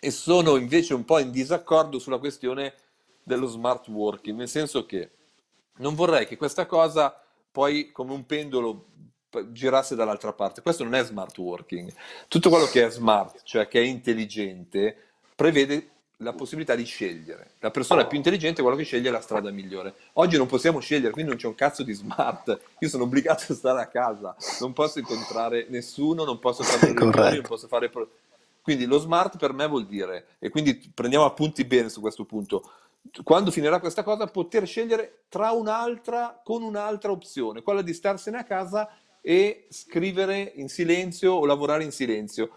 E sono invece un po' in disaccordo sulla questione dello smart working, nel senso che non vorrei che questa cosa poi come un pendolo girasse dall'altra parte. Questo non è smart working. Tutto quello che è smart, cioè che è intelligente, prevede la possibilità di scegliere. La persona oh. più intelligente è quella che sceglie la strada migliore. Oggi non possiamo scegliere, quindi non c'è un cazzo di smart. Io sono obbligato a stare a casa, non posso incontrare nessuno, non posso fare riunioni, non posso fare... Pro... Quindi lo smart per me vuol dire, e quindi prendiamo appunti bene su questo punto, quando finirà questa cosa poter scegliere tra un'altra, con un'altra opzione, quella di starsene a casa e scrivere in silenzio o lavorare in silenzio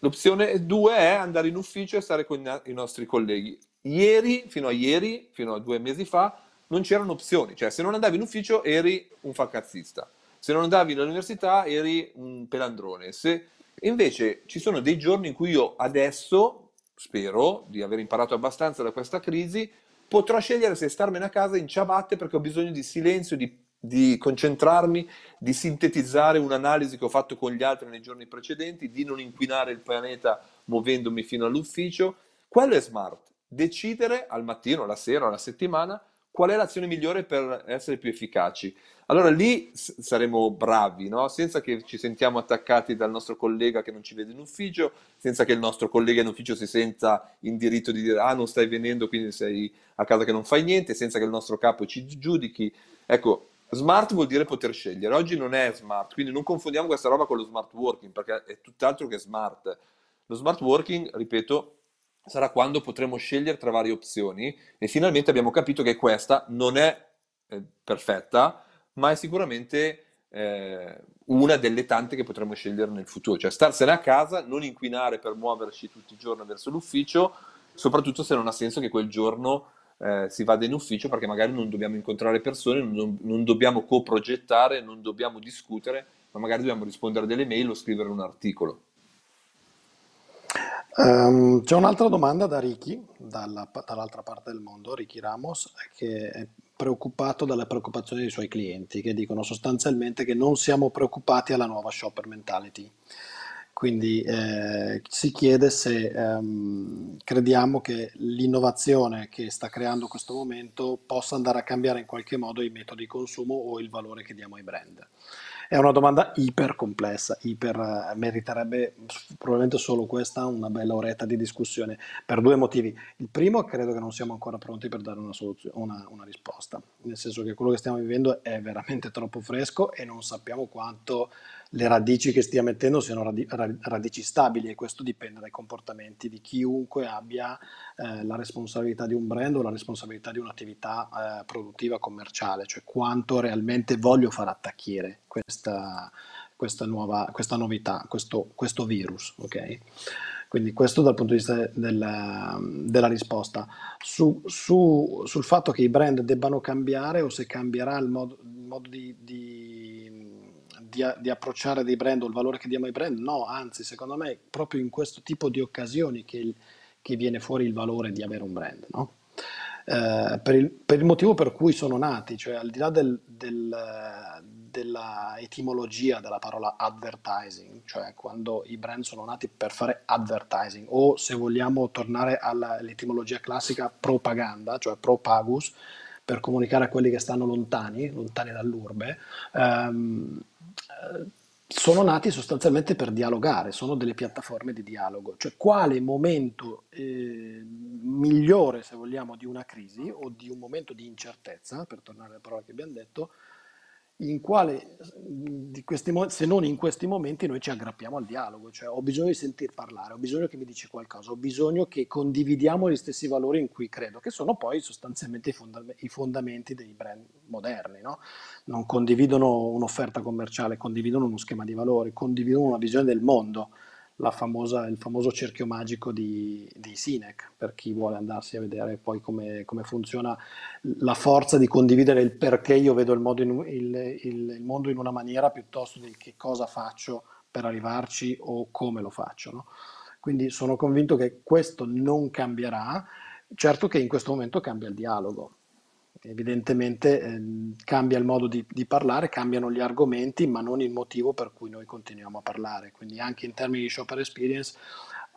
L'opzione 2 è andare in ufficio e stare con i nostri colleghi. Ieri, fino a ieri, fino a due mesi fa, non c'erano opzioni, cioè se non andavi in ufficio eri un facazzista, se non andavi all'università eri un pelandrone. Se... Invece ci sono dei giorni in cui io adesso, spero di aver imparato abbastanza da questa crisi, potrò scegliere se starmene a casa in ciabatte perché ho bisogno di silenzio, di di concentrarmi, di sintetizzare un'analisi che ho fatto con gli altri nei giorni precedenti, di non inquinare il pianeta muovendomi fino all'ufficio. Quello è smart. Decidere al mattino, alla sera, alla settimana qual è l'azione migliore per essere più efficaci. Allora lì saremo bravi, no? senza che ci sentiamo attaccati dal nostro collega che non ci vede in ufficio, senza che il nostro collega in ufficio si senta in diritto di dire ah non stai venendo quindi sei a casa che non fai niente, senza che il nostro capo ci giudichi. Ecco, Smart vuol dire poter scegliere, oggi non è smart, quindi non confondiamo questa roba con lo smart working, perché è tutt'altro che smart. Lo smart working, ripeto, sarà quando potremo scegliere tra varie opzioni e finalmente abbiamo capito che questa non è eh, perfetta, ma è sicuramente eh, una delle tante che potremo scegliere nel futuro, cioè starsene a casa, non inquinare per muoverci tutti i giorni verso l'ufficio, soprattutto se non ha senso che quel giorno eh, si vada in ufficio perché magari non dobbiamo incontrare persone, non, non dobbiamo coprogettare, non dobbiamo discutere, ma magari dobbiamo rispondere delle mail o scrivere un articolo. Um, c'è un'altra domanda da Ricky, dalla, dall'altra parte del mondo, Ricky Ramos, che è preoccupato dalle preoccupazioni dei suoi clienti, che dicono sostanzialmente che non siamo preoccupati alla nuova shopper mentality. Quindi eh, si chiede se ehm, crediamo che l'innovazione che sta creando questo momento possa andare a cambiare in qualche modo i metodi di consumo o il valore che diamo ai brand. È una domanda iper complessa, iper, eh, meriterebbe probabilmente solo questa una bella oretta di discussione per due motivi. Il primo, credo che non siamo ancora pronti per dare una, soluzio- una, una risposta, nel senso che quello che stiamo vivendo è veramente troppo fresco e non sappiamo quanto le radici che stia mettendo siano rad- radici stabili e questo dipende dai comportamenti di chiunque abbia eh, la responsabilità di un brand o la responsabilità di un'attività eh, produttiva commerciale, cioè quanto realmente voglio far attacchire questa, questa, nuova, questa novità, questo, questo virus. Okay? Quindi questo dal punto di vista della, della risposta. Su, su, sul fatto che i brand debbano cambiare o se cambierà il modo, il modo di, di di, di, approcciare dei brand o il valore che diamo ai brand, no, anzi secondo me è proprio in questo tipo di occasioni che, il, che viene fuori il valore di avere un brand, no? eh, per, il, per, il, motivo per cui sono nati, cioè al di là del, del, della etimologia della parola advertising, cioè quando i brand sono nati per fare advertising o se vogliamo tornare all'etimologia classica propaganda, cioè propagus, per comunicare a quelli che stanno lontani, lontani dall'urbe. Um, eh, sono nati sostanzialmente per dialogare, sono delle piattaforme di dialogo, cioè quale momento eh, migliore, se vogliamo, di una crisi o di un momento di incertezza, per tornare alla parola che abbiamo detto, in quale, questi, se non in questi momenti, noi ci aggrappiamo al dialogo, cioè ho bisogno di sentir parlare, ho bisogno che mi dici qualcosa, ho bisogno che condividiamo gli stessi valori in cui credo, che sono poi sostanzialmente i, fonda- i fondamenti dei brand moderni, no? non condividono un'offerta commerciale, condividono uno schema di valori, condividono una visione del mondo, famosa, il famoso cerchio magico di, di, Sinek, per chi vuole andarsi a vedere poi come, come, funziona la forza di condividere il perché io vedo il mondo in, il, il, il mondo in una maniera piuttosto di che cosa faccio per arrivarci o come lo faccio. No? Quindi sono convinto che questo non cambierà, certo che in questo momento cambia il dialogo, evidentemente eh, cambia il modo di, di, parlare, cambiano gli argomenti, ma non il motivo per cui noi continuiamo a parlare. Quindi anche in termini di shopper experience,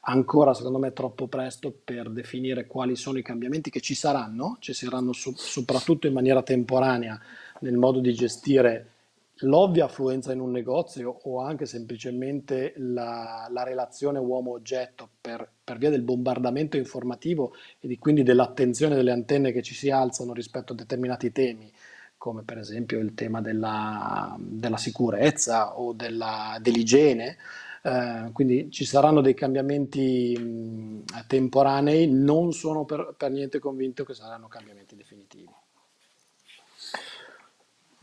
ancora secondo me è troppo presto per definire quali sono i cambiamenti che ci saranno, ci saranno su, soprattutto in maniera temporanea nel modo di gestire l'ovvia affluenza in un negozio o anche semplicemente la, la relazione uomo-oggetto per, per, via del bombardamento informativo e di, quindi dell'attenzione delle antenne che ci si alzano rispetto a determinati temi, come per esempio il tema della, della sicurezza o della, dell'igiene. Eh, quindi ci saranno dei cambiamenti mh, temporanei, non sono per, per niente convinto che saranno cambiamenti definitivi.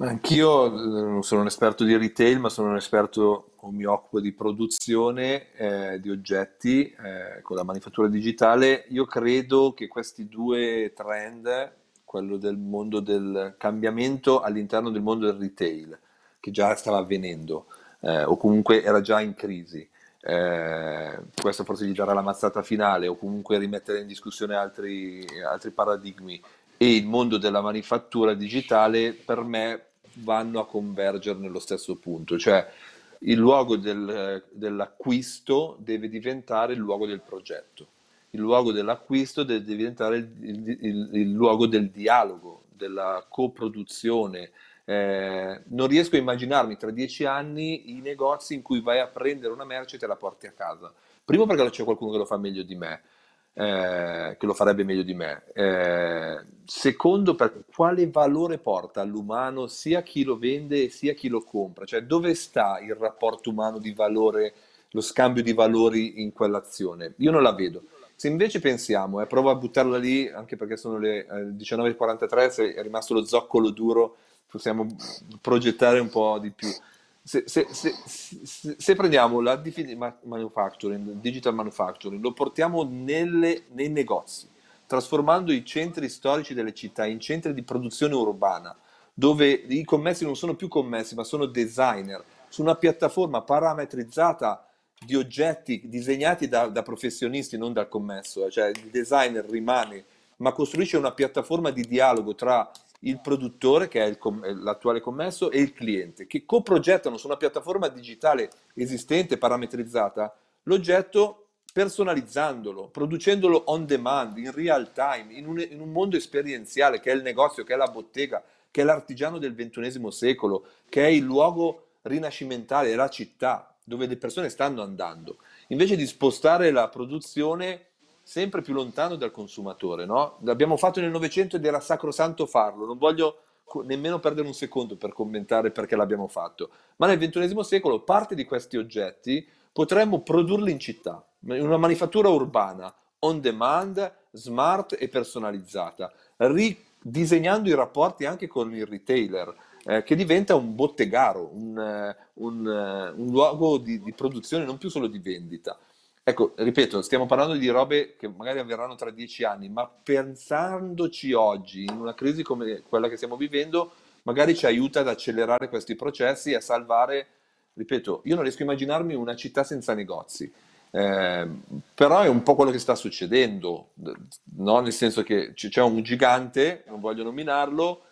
Anch'io non eh, sono un esperto di retail, ma sono un esperto o mi occupo di produzione eh, di oggetti eh, con la manifattura digitale. Io credo che questi due trend, quello del mondo del cambiamento all'interno del mondo del retail, che già stava avvenendo eh, o comunque era già in crisi, eh, questo forse gli darà la mazzata finale o comunque rimettere in discussione altri, altri paradigmi e il mondo della manifattura digitale per me vanno a convergere nello stesso punto, cioè il luogo del, dell'acquisto deve diventare il luogo del progetto, il luogo dell'acquisto deve diventare il, il, il, il luogo del dialogo, della coproduzione. Eh, non riesco a immaginarmi tra dieci anni i negozi in cui vai a prendere una merce e te la porti a casa. Primo perché c'è qualcuno che lo fa meglio di me, eh, che lo farebbe meglio di me. Eh, secondo, per quale valore porta all'umano sia chi lo vende sia chi lo compra? Cioè dove sta il rapporto umano di valore, lo scambio di valori in quell'azione? Io non la vedo. Se invece pensiamo, e eh, provo a buttarla lì, anche perché sono le 19.43, eh, se è rimasto lo zoccolo duro, possiamo progettare un po' di più se, se, se, se, prendiamo la manufacturing, digital manufacturing, lo portiamo nelle, nei negozi, trasformando i centri storici delle città in centri di produzione urbana, dove i commessi non sono più commessi, ma sono designer, su una piattaforma parametrizzata di oggetti disegnati da, da professionisti, non dal commesso, eh, cioè il designer rimane, ma costruisce una piattaforma di dialogo tra il produttore, che è com- eh, l'attuale commesso, e il cliente, che coprogettano su una piattaforma digitale esistente, parametrizzata, l'oggetto personalizzandolo, producendolo on demand, in real time, in un, in un mondo esperienziale che è il negozio, che è la bottega, che è l'artigiano del ventunesimo secolo, che è il luogo rinascimentale, la città dove le persone stanno andando. Invece di spostare la produzione sempre più lontano dal consumatore. No? L'abbiamo fatto nel Novecento ed era sacrosanto farlo, non voglio nemmeno perdere un secondo per commentare perché l'abbiamo fatto, ma nel XXI secolo parte di questi oggetti potremmo produrli in città, in una manifattura urbana, on demand, smart e personalizzata, ridisegnando i rapporti anche con il retailer, eh, che diventa un bottegaro, un, eh, un, eh, un luogo di, di produzione non più solo di vendita. Ecco, ripeto, stiamo parlando di robe che magari avverranno tra dieci anni, ma pensandoci oggi, in una crisi come quella che stiamo vivendo, magari ci aiuta ad accelerare questi processi e a salvare, ripeto, io non riesco a immaginarmi una città senza negozi. Eh, però è un po' quello che sta succedendo, no? nel senso che c'è un gigante, non voglio nominarlo,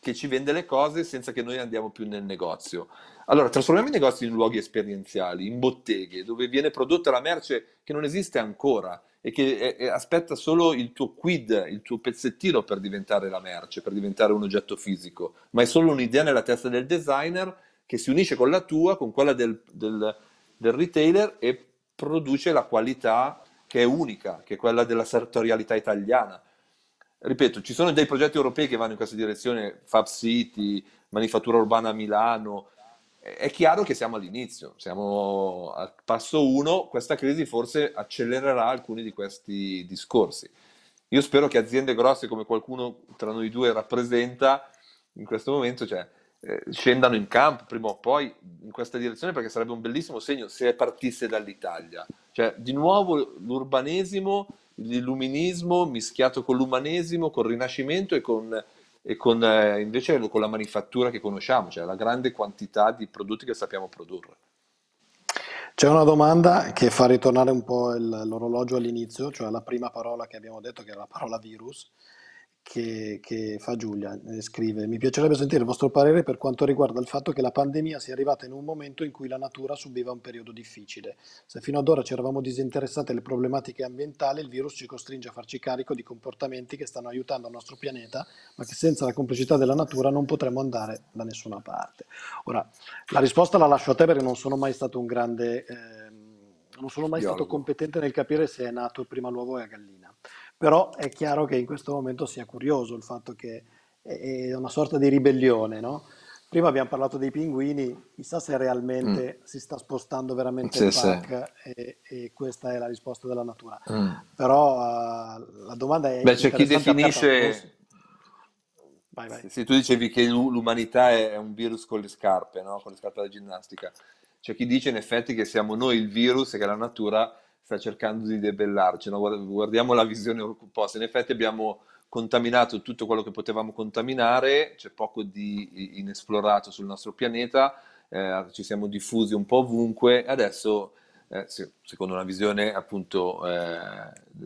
che ci vende le cose senza che noi andiamo più nel negozio. Allora, trasformiamo i negozi in luoghi esperienziali, in botteghe, dove viene prodotta la merce che non esiste ancora e che è, è, aspetta solo il tuo quid, il tuo pezzettino per diventare la merce, per diventare un oggetto fisico, ma è solo un'idea nella testa del designer che si unisce con la tua, con quella del, del, del retailer e produce la qualità che è unica, che è quella della sartorialità italiana. Ripeto, ci sono dei progetti europei che vanno in questa direzione, Fab City, Manifattura Urbana a Milano, è chiaro che siamo all'inizio, siamo al passo 1, questa crisi forse accelererà alcuni di questi discorsi. Io spero che aziende grosse come qualcuno tra noi due rappresenta in questo momento, cioè, eh, scendano in campo prima o poi in questa direzione perché sarebbe un bellissimo segno se partisse dall'Italia. Cioè, di nuovo l'urbanesimo, l'illuminismo mischiato con l'umanesimo, col rinascimento e con e con, eh, invece con la manifattura che conosciamo, cioè la grande quantità di prodotti che sappiamo produrre. C'è una domanda che fa ritornare un po' il, l'orologio all'inizio, cioè la prima parola che abbiamo detto, che era la parola virus, che, che fa Giulia. Eh, scrive, mi piacerebbe sentire il vostro parere per quanto riguarda il fatto che la pandemia sia arrivata in un momento in cui la natura subiva un periodo difficile. Se fino ad ora ci eravamo disinteressati alle problematiche ambientali, il virus ci costringe a farci carico di comportamenti che stanno aiutando il nostro pianeta, ma che senza la complicità della natura non potremmo andare da nessuna parte. Ora, la risposta la lascio a te perché non sono mai stato un grande... Eh, non sono mai Biologo. stato competente nel capire se è nato prima l'uovo e la gallina. Però è chiaro che in questo momento sia curioso il fatto che è una sorta di ribellione, no? Prima abbiamo parlato dei pinguini, chissà se realmente mm. si sta spostando veramente sì, il pack sì. e, e, questa è la risposta della natura. Mm. Però uh, la domanda è... Beh, c'è chi definisce... Vai, vai. Se tu dicevi che l'umanità è un virus con le scarpe, no? con le scarpe da ginnastica, c'è chi dice in effetti che siamo noi il virus e che la natura sta cercando di debellarci, no? guardiamo la visione opposta. In effetti abbiamo contaminato tutto quello che potevamo contaminare, c'è poco di inesplorato sul nostro pianeta, eh, ci siamo diffusi un po' ovunque, adesso eh, secondo una visione appunto eh,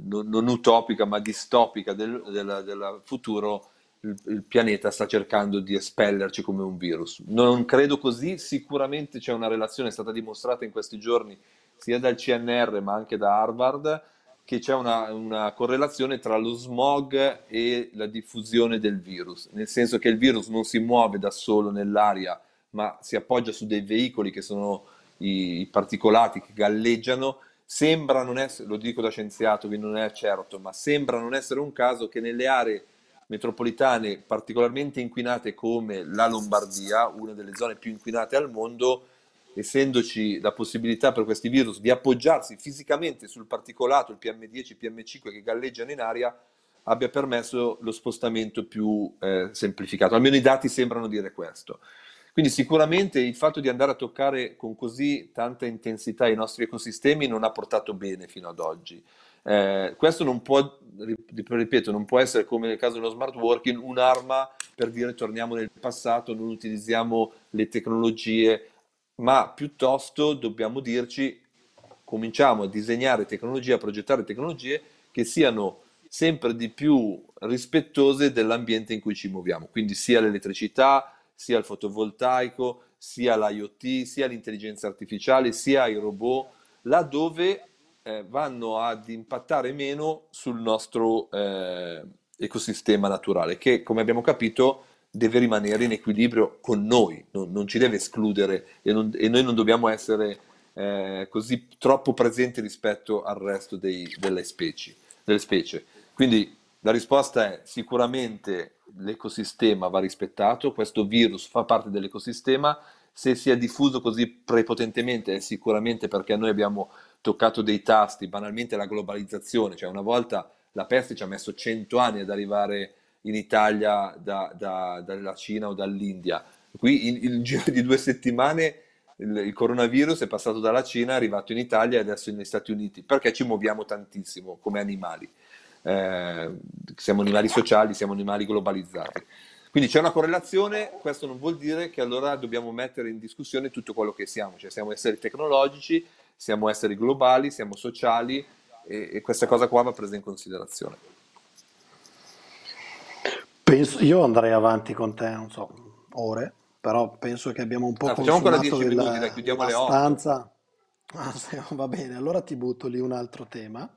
non, non, utopica ma distopica del, del, del futuro, il, il, pianeta sta cercando di espellerci come un virus. Non credo così, sicuramente c'è una relazione, è stata dimostrata in questi giorni sia dal CNR ma anche da Harvard, che c'è una, una, correlazione tra lo smog e la diffusione del virus, nel senso che il virus non si muove da solo nell'aria, ma si appoggia su dei veicoli che sono i, i particolati che galleggiano. Sembra non essere, lo dico da scienziato, quindi non è certo, ma sembra non essere un caso che nelle aree metropolitane particolarmente inquinate come la Lombardia, una delle zone più inquinate al mondo, essendoci la possibilità per questi virus di appoggiarsi fisicamente sul particolato, il PM10, PM5 che galleggiano in aria, abbia permesso lo spostamento più eh, semplificato. Almeno i dati sembrano dire questo. Quindi sicuramente il fatto di andare a toccare con così tanta intensità i nostri ecosistemi non ha portato bene fino ad oggi. Eh, questo non può, ripeto, non può essere come nel caso dello smart working un'arma per dire torniamo nel passato, non utilizziamo le tecnologie, ma piuttosto dobbiamo dirci, cominciamo a disegnare tecnologie, a progettare tecnologie che siano sempre di più rispettose dell'ambiente in cui ci muoviamo, quindi sia l'elettricità, sia il fotovoltaico, sia l'IoT, sia l'intelligenza artificiale, sia i robot, laddove eh, vanno ad impattare meno sul nostro eh, ecosistema naturale, che come abbiamo capito deve rimanere in equilibrio con noi, non, non ci deve escludere e, non, e, noi non dobbiamo essere eh, così troppo presenti rispetto al resto dei, delle, specie, delle specie. Quindi la risposta è sicuramente l'ecosistema va rispettato, questo virus fa parte dell'ecosistema, se si è diffuso così prepotentemente è sicuramente perché noi abbiamo toccato dei tasti, banalmente la globalizzazione, cioè una volta la peste ci ha messo 100 anni ad arrivare in Italia da, da, dalla Cina o dall'India. Qui in, in *laughs* giro di due settimane il, il, coronavirus è passato dalla Cina, è arrivato in Italia e adesso negli Stati Uniti, perché ci muoviamo tantissimo come animali. Eh, siamo animali sociali, siamo animali globalizzati. Quindi c'è una correlazione, questo non vuol dire che allora dobbiamo mettere in discussione tutto quello che siamo, cioè siamo esseri tecnologici, siamo esseri globali, siamo sociali e, e questa cosa qua va presa in considerazione. Penso, io andrei avanti con te, non so, ore, però penso che abbiamo un po' ah, consumato 10 il, minuti, dai, chiudiamo la le stanza. Ah, sì, *laughs* va bene, allora ti butto lì un altro tema,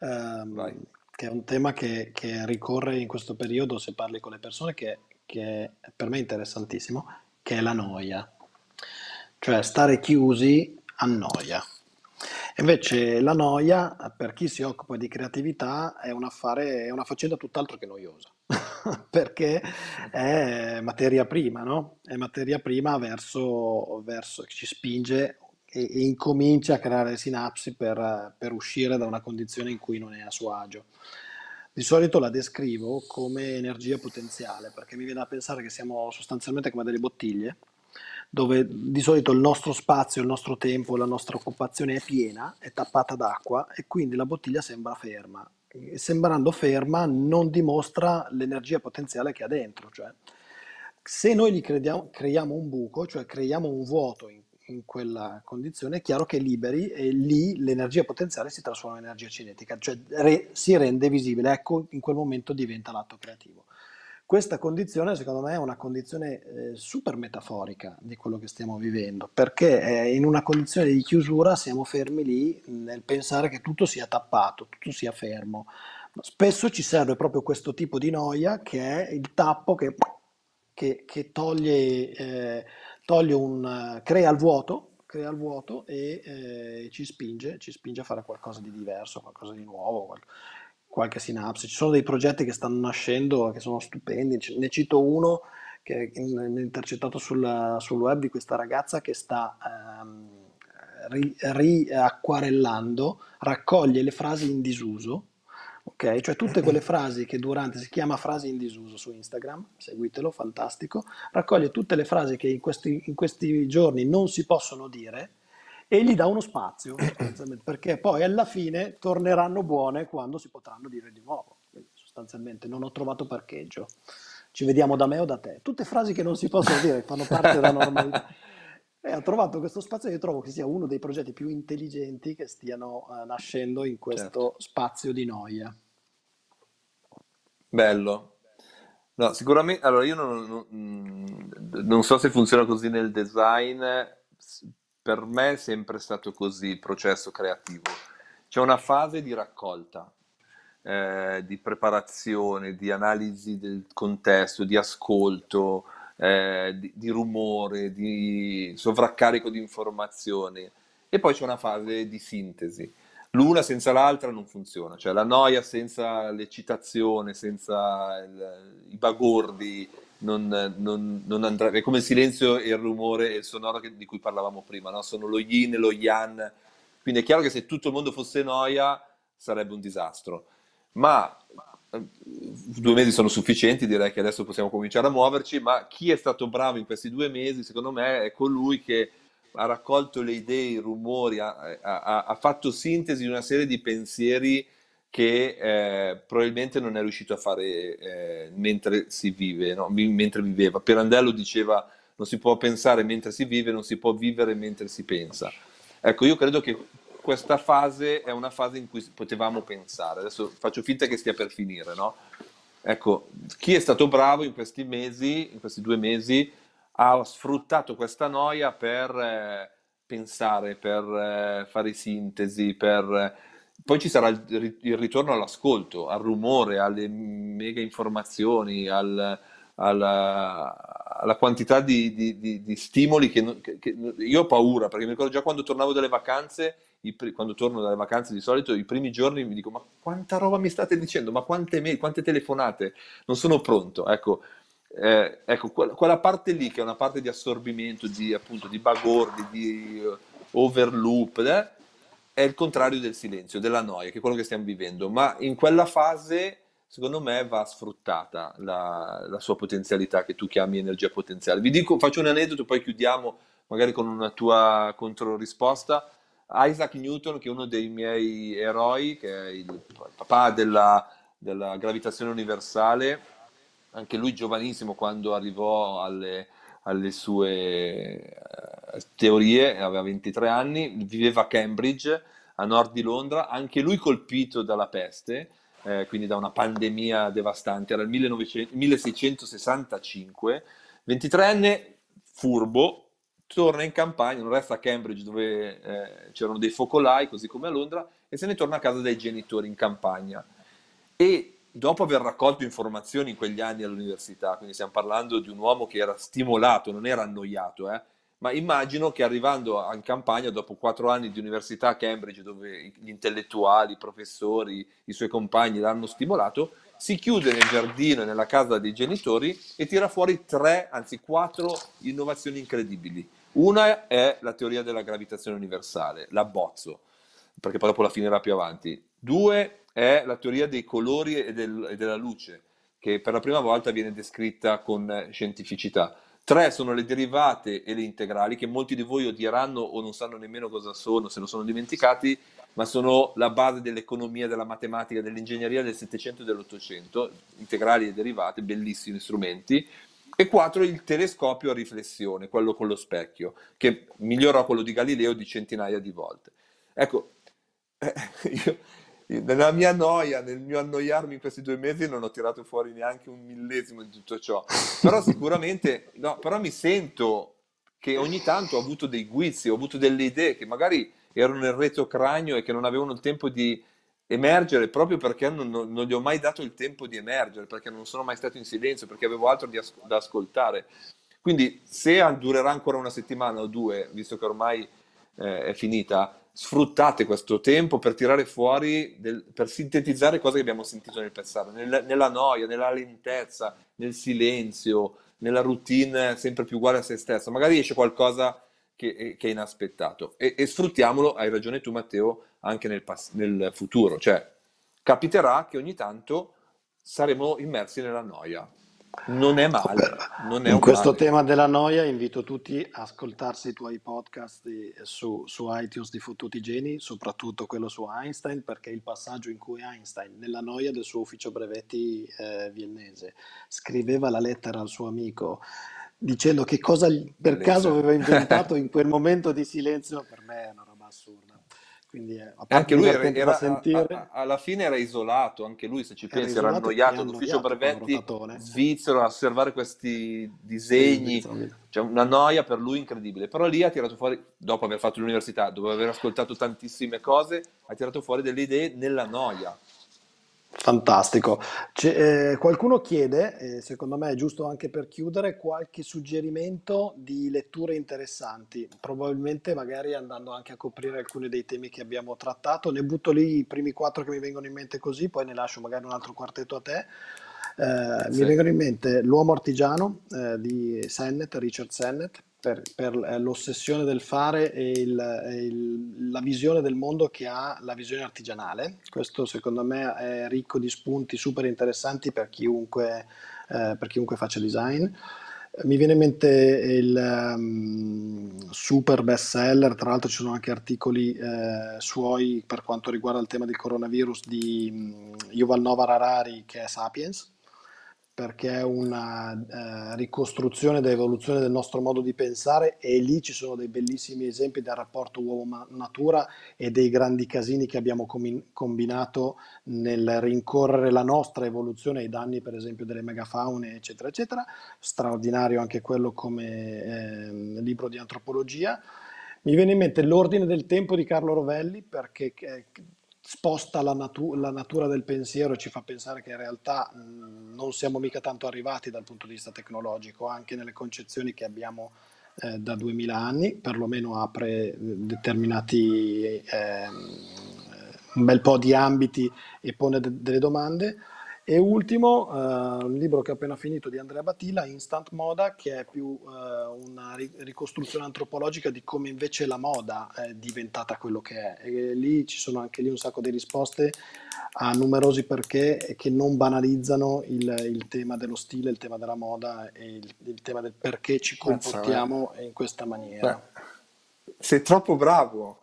ehm, che è un tema che, che, ricorre in questo periodo se parli con le persone, che, che per me è interessantissimo, che è la noia. Cioè stare chiusi annoia. Invece la noia, per chi si occupa di creatività, è, un affare, è una faccenda tutt'altro che noiosa, *laughs* perché è materia prima, no? È materia prima verso, verso ci spinge e, e incomincia a creare sinapsi per, per uscire da una condizione in cui non è a suo agio. Di solito la descrivo come energia potenziale, perché mi viene da pensare che siamo sostanzialmente come delle bottiglie dove di solito il nostro spazio, il nostro tempo, la nostra occupazione è piena, è tappata d'acqua e quindi la bottiglia sembra ferma. E sembrando ferma non dimostra l'energia potenziale che ha dentro. Cioè, se noi gli crediamo, creiamo un buco, cioè creiamo un vuoto in, in quella condizione, è chiaro che liberi e lì l'energia potenziale si trasforma in energia cinetica, cioè re, si rende visibile, ecco in quel momento diventa l'atto creativo. Questa condizione, secondo me, è una condizione eh, super metaforica di quello che stiamo vivendo, perché eh, in una condizione di chiusura siamo fermi lì nel pensare che tutto sia tappato, tutto sia fermo. Spesso ci serve proprio questo tipo di noia che è il tappo che, che, che toglie, eh, toglie un, crea il vuoto crea il vuoto e eh, ci, spinge, ci spinge a fare qualcosa di diverso, qualcosa di nuovo qualche sinapse. Ci sono dei progetti che stanno nascendo, che sono stupendi, ne cito uno che è intercettato sul, sul, web di questa ragazza che sta ehm, riacquarellando, raccoglie le frasi in disuso, ok? Cioè tutte quelle *clears throat* frasi che durante, si chiama frasi in disuso su Instagram, seguitelo, fantastico, raccoglie tutte le frasi che in questi, in questi giorni non si possono dire, e gli dà uno spazio, perché poi alla fine torneranno buone quando si potranno dire di nuovo. sostanzialmente non ho trovato parcheggio, ci vediamo da me o da te. Tutte frasi che non si possono dire, fanno parte della normalità. *laughs* E eh, ho trovato questo spazio che trovo che sia uno dei progetti più intelligenti che stiano uh, nascendo in questo certo. spazio di noia. Bello, No, sicuramente, allora io non, non, mm, non, so se funziona così nel design, per me è sempre stato così il processo creativo. C'è una fase di raccolta, eh, di preparazione, di analisi del contesto, di ascolto, eh, di, di, rumore, di sovraccarico di informazioni. E poi c'è una fase di sintesi. L'una senza l'altra non funziona, cioè la noia senza l'eccitazione, senza il, i bagordi, non, non, non andrà, è come il silenzio e il rumore e il sonoro che, di cui parlavamo prima, no? sono lo yin e lo yang, quindi è chiaro che se tutto il mondo fosse noia sarebbe un disastro, ma eh, due mesi sono sufficienti, direi che adesso possiamo cominciare a muoverci, ma chi è stato bravo in questi due mesi, secondo me, è colui che ha raccolto le idee, i rumori, ha, ha, ha fatto sintesi di una serie di pensieri che eh, probabilmente non è riuscito a fare eh, mentre si vive, no? mentre viveva. Pirandello diceva non si può pensare mentre si vive, non si può vivere mentre si pensa. Ecco, io credo che questa fase è una fase in cui potevamo pensare, adesso faccio finta che stia per finire, no? Ecco, chi è stato bravo in questi mesi, in questi due mesi, ha sfruttato questa noia per eh, pensare, per eh, fare sintesi, per poi ci sarà il, ritorno all'ascolto, al rumore, alle mega informazioni, al, alla, alla, quantità di, di, di, di stimoli che, che, che, io ho paura perché mi ricordo già quando tornavo dalle vacanze i, quando torno dalle vacanze di solito i primi giorni mi dico ma quanta roba mi state dicendo ma quante mail quante telefonate non sono pronto ecco eh, ecco quella, quella, parte lì che è una parte di assorbimento di appunto di bagordi di eh, overloop eh, è il contrario del silenzio, della noia, che è quello che stiamo vivendo, ma in quella fase secondo me va sfruttata la, la sua potenzialità che tu chiami energia potenziale. Vi dico, faccio un aneddoto, poi chiudiamo magari con una tua controrisposta. Isaac Newton, che è uno dei miei eroi, che è il papà della, della gravitazione universale, anche lui giovanissimo quando arrivò alle, alle sue eh, teorie, aveva 23 anni, viveva a Cambridge, a nord di Londra, anche lui colpito dalla peste, eh, quindi da una pandemia devastante, era il 1665, 23enne furbo, torna in campagna, non resta a Cambridge dove eh, c'erano dei focolai, così come a Londra, e se ne torna a casa dai genitori in campagna. E dopo aver raccolto informazioni in quegli anni all'università, quindi stiamo parlando di un uomo che era stimolato, non era annoiato, eh? ma immagino che arrivando in campagna dopo quattro anni di università a Cambridge, dove gli intellettuali, i professori, i suoi compagni l'hanno stimolato, si chiude nel giardino, e nella casa dei genitori e tira fuori tre, anzi quattro innovazioni incredibili. Una è la teoria della gravitazione universale, l'abbozzo, perché poi dopo la finirà più avanti. Due, è la teoria dei colori e, del, e della luce, che per la prima volta viene descritta con scientificità. Tre sono le derivate e le integrali, che molti di voi odieranno o non sanno nemmeno cosa sono, se lo sono dimenticati, ma sono la base dell'economia, della matematica, dell'ingegneria del Settecento e dell'Ottocento, integrali e derivate, bellissimi strumenti. E quattro, il telescopio a riflessione, quello con lo specchio, che migliorò quello di Galileo di centinaia di volte. Ecco, *laughs* io, nella mia noia, nel mio annoiarmi in questi due mesi non ho tirato fuori neanche un millesimo di tutto ciò. Però *laughs* sicuramente, no, però mi sento che ogni tanto ho avuto dei guizzi, ho avuto delle idee che magari erano nel retrocranio e che non avevano il tempo di emergere proprio perché non, non, non, gli ho mai dato il tempo di emergere, perché non sono mai stato in silenzio, perché avevo altro as- da ascoltare. Quindi se durerà ancora una settimana o due, visto che ormai eh, è finita, sfruttate questo tempo per tirare fuori, del, per sintetizzare cose che abbiamo sentito nel passato, nel, nella noia, nella lentezza, nel silenzio, nella routine sempre più uguale a se stessa. Magari esce qualcosa che, eh, che è inaspettato e, e, sfruttiamolo, hai ragione tu Matteo, anche nel, pass- nel futuro. Cioè, capiterà che ogni tanto saremo immersi nella noia non è male. Vabbè, non è in questo male. tema della noia invito tutti a ascoltarsi i tuoi podcast di, su, su, iTunes di Fottuti Geni, soprattutto quello su Einstein, perché il passaggio in cui Einstein, nella noia del suo ufficio brevetti eh, viennese, scriveva la lettera al suo amico dicendo che cosa per Bellissimo. caso aveva inventato *laughs* in quel momento di silenzio, per me no. Quindi eh, anche lui era, era sentire... a, a, alla fine era isolato, anche lui se ci era pensi era annoiato d'ufficio brevetti svizzero a osservare questi disegni, sì, cioè una noia per lui incredibile, però lì ha tirato fuori, dopo aver fatto l'università, dopo aver ascoltato tantissime cose, ha tirato fuori delle idee nella noia, Fantastico. Eh, qualcuno chiede, eh, secondo me è giusto anche per chiudere, qualche suggerimento di letture interessanti, probabilmente magari andando anche a coprire alcuni dei temi che abbiamo trattato. Ne butto lì i primi quattro che mi vengono in mente così, poi ne lascio magari un altro quartetto a te. Eh, sì. Mi vengono in mente L'uomo artigiano eh, di Sennett, Richard Sennett, per, per eh, l'ossessione del fare e, il, il, la visione del mondo che ha la visione artigianale. Questo secondo me è ricco di spunti super interessanti per chiunque, eh, per chiunque faccia design. Mi viene in mente il um, super best seller, tra l'altro ci sono anche articoli eh, suoi per quanto riguarda il tema del coronavirus di um, Yuval Novar Harari che è Sapiens, perché è una eh, ricostruzione ed evoluzione del nostro modo di pensare e lì ci sono dei bellissimi esempi del rapporto uomo-natura e dei grandi casini che abbiamo combinato nel rincorrere la nostra evoluzione ai danni per esempio delle megafaune eccetera eccetera, straordinario anche quello come eh, libro di antropologia. Mi viene in mente l'ordine del tempo di Carlo Rovelli perché eh, sposta la, natu- la, natura del pensiero e ci fa pensare che in realtà mh, mhmm, non siamo mica tanto arrivati dal punto di vista tecnologico, anche nelle concezioni che abbiamo eh, da 2000 anni, perlomeno apre mhmm, determinati... Eh, un bel po' di ambiti e pone de- delle domande. E ultimo, eh, un libro che ho appena finito di Andrea Battila, Instant Moda, che è più eh, una ricostruzione antropologica di come invece la moda è diventata quello che è. E lì ci sono anche lì un sacco di risposte a numerosi perché che non banalizzano il, il tema dello stile, il tema della moda e il, il tema del perché ci comportiamo Penso, in questa maniera. Beh, sei troppo bravo.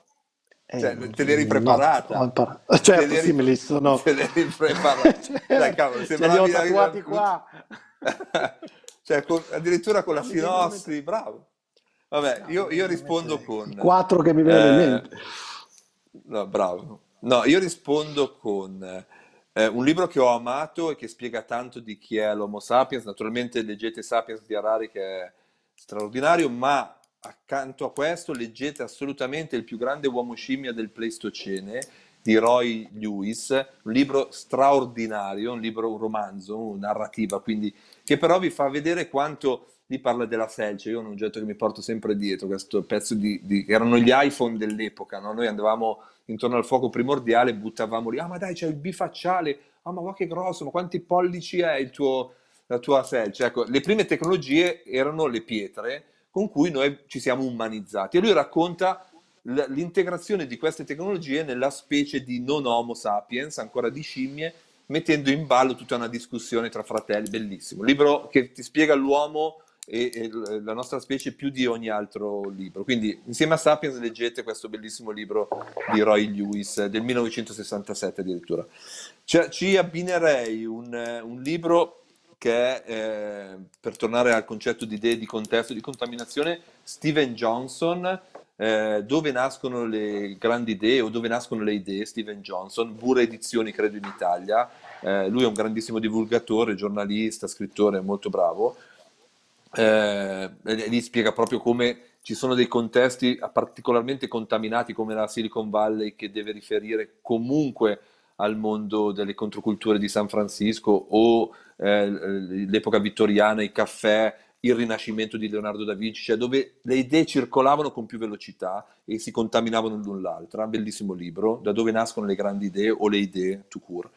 Eh, cioè, te l'eri preparata. No, certo, te sì, me li sono... Te l'eri preparata. cioè, cioè, cavolo, li ho tatuati qua. *laughs* cioè, con, addirittura con la sinossi, bravo. Vabbè, io, io rispondo con... Quattro che mi vengono eh, in mente. No, bravo. No, io rispondo con... Eh, un libro che ho amato e che spiega tanto di chi è l'Homo sapiens, naturalmente leggete Sapiens di Harari che è straordinario, ma accanto a questo leggete assolutamente Il più grande uomo scimmia del Pleistocene di Roy Lewis, un libro straordinario, un libro, un romanzo, una narrativa, quindi, che però vi fa vedere quanto lì parla della selce, io ho un oggetto che mi porto sempre dietro, questo pezzo di, di erano gli iPhone dell'epoca, no? noi andavamo intorno al fuoco primordiale, buttavamo lì, ah ma dai c'è il bifacciale, ah ma che grosso, ma quanti pollici è tuo, la tua selce? Ecco, le prime tecnologie erano le pietre, con cui noi ci siamo umanizzati. E lui racconta l'integrazione di queste tecnologie nella specie di non Homo sapiens, ancora di scimmie, mettendo in ballo tutta una discussione tra fratelli, bellissimo. libro che ti spiega l'uomo e, e, la nostra specie più di ogni altro libro. Quindi insieme a Sapiens leggete questo bellissimo libro di Roy Lewis del 1967 addirittura. Cioè, ci abbinerei un, un libro che eh, per tornare al concetto di idee di contesto di contaminazione, Steven Johnson, eh, dove nascono le grandi idee o dove nascono le idee, Steven Johnson, pure Edizioni credo in Italia, eh, lui è un grandissimo divulgatore, giornalista, scrittore, molto bravo, eh, lì spiega proprio come ci sono dei contesti particolarmente contaminati come la Silicon Valley che deve riferire comunque al mondo delle controculture di San Francisco o eh, l'epoca vittoriana, i caffè, il Rinascimento di Leonardo da Vinci, cioè dove le idee circolavano con più velocità e si contaminavano l'un l'altra. Bellissimo libro, da dove nascono le grandi idee o le idee to cure.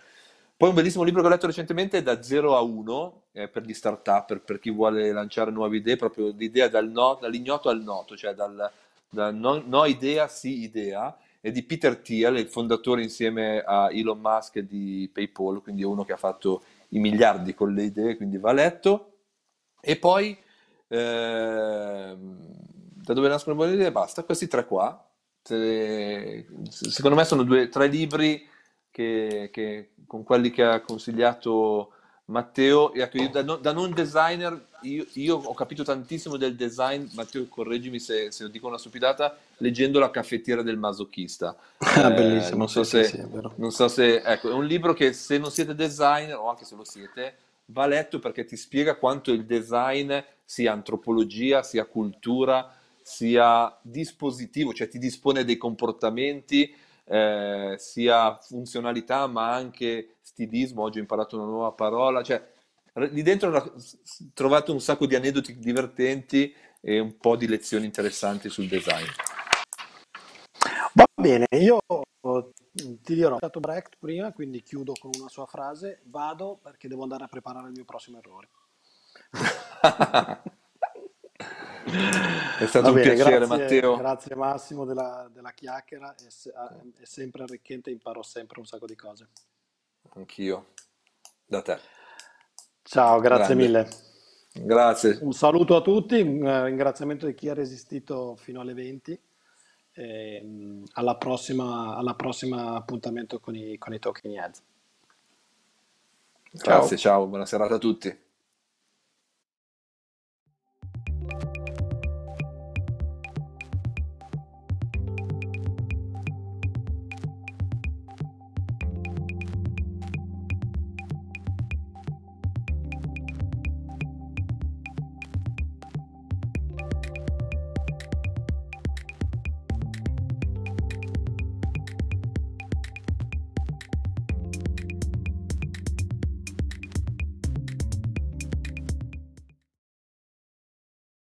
Poi un bellissimo libro che ho letto recentemente è Da 0 a 1 eh, per gli start-up, per, per, chi vuole lanciare nuove idee, proprio l'idea dal no, dall'ignoto al noto, cioè dal, da no, no idea, sì idea, è di Peter Thiel, il fondatore insieme a Elon Musk di PayPal, quindi è uno che ha fatto i miliardi con le idee, quindi va letto. E poi, eh, da dove nascono le buone idee? Basta, questi tre qua. Se, secondo me sono due, tre libri che, che con quelli che ha consigliato Matteo, ecco, io da, no, da, non designer, io, io, ho capito tantissimo del design, Matteo correggimi se, se dico una stupidata, leggendo La caffettiera del masochista. *laughs* Ah, eh, bellissimo, non so se, non so se ecco, è un libro che se non siete designer, o anche se lo siete, va letto perché ti spiega quanto il design sia antropologia, sia cultura, sia dispositivo, cioè ti dispone dei comportamenti, eh, sia funzionalità, ma anche stidismo, oggi ho imparato una nuova parola, cioè lì dentro ho trovato un sacco di aneddoti divertenti e un po' di lezioni interessanti sul design. Va bene, io mm, ti dirò, ho stato Brecht prima, quindi chiudo con una sua frase, vado perché devo andare a preparare il mio prossimo errore. *laughs* È stato bene, un piacere grazie, Matteo. Grazie Massimo della, della chiacchiera, è, è sempre arricchente, imparo sempre un sacco di cose anch'io, da te. Ciao, grazie Grande. mille. Grazie. Un saluto a tutti, un eh, ringraziamento di chi ha resistito fino alle 20. E, ehm, alla, prossima, alla prossima appuntamento con i, con i Talking Heads. Grazie, ciao, buona serata a tutti.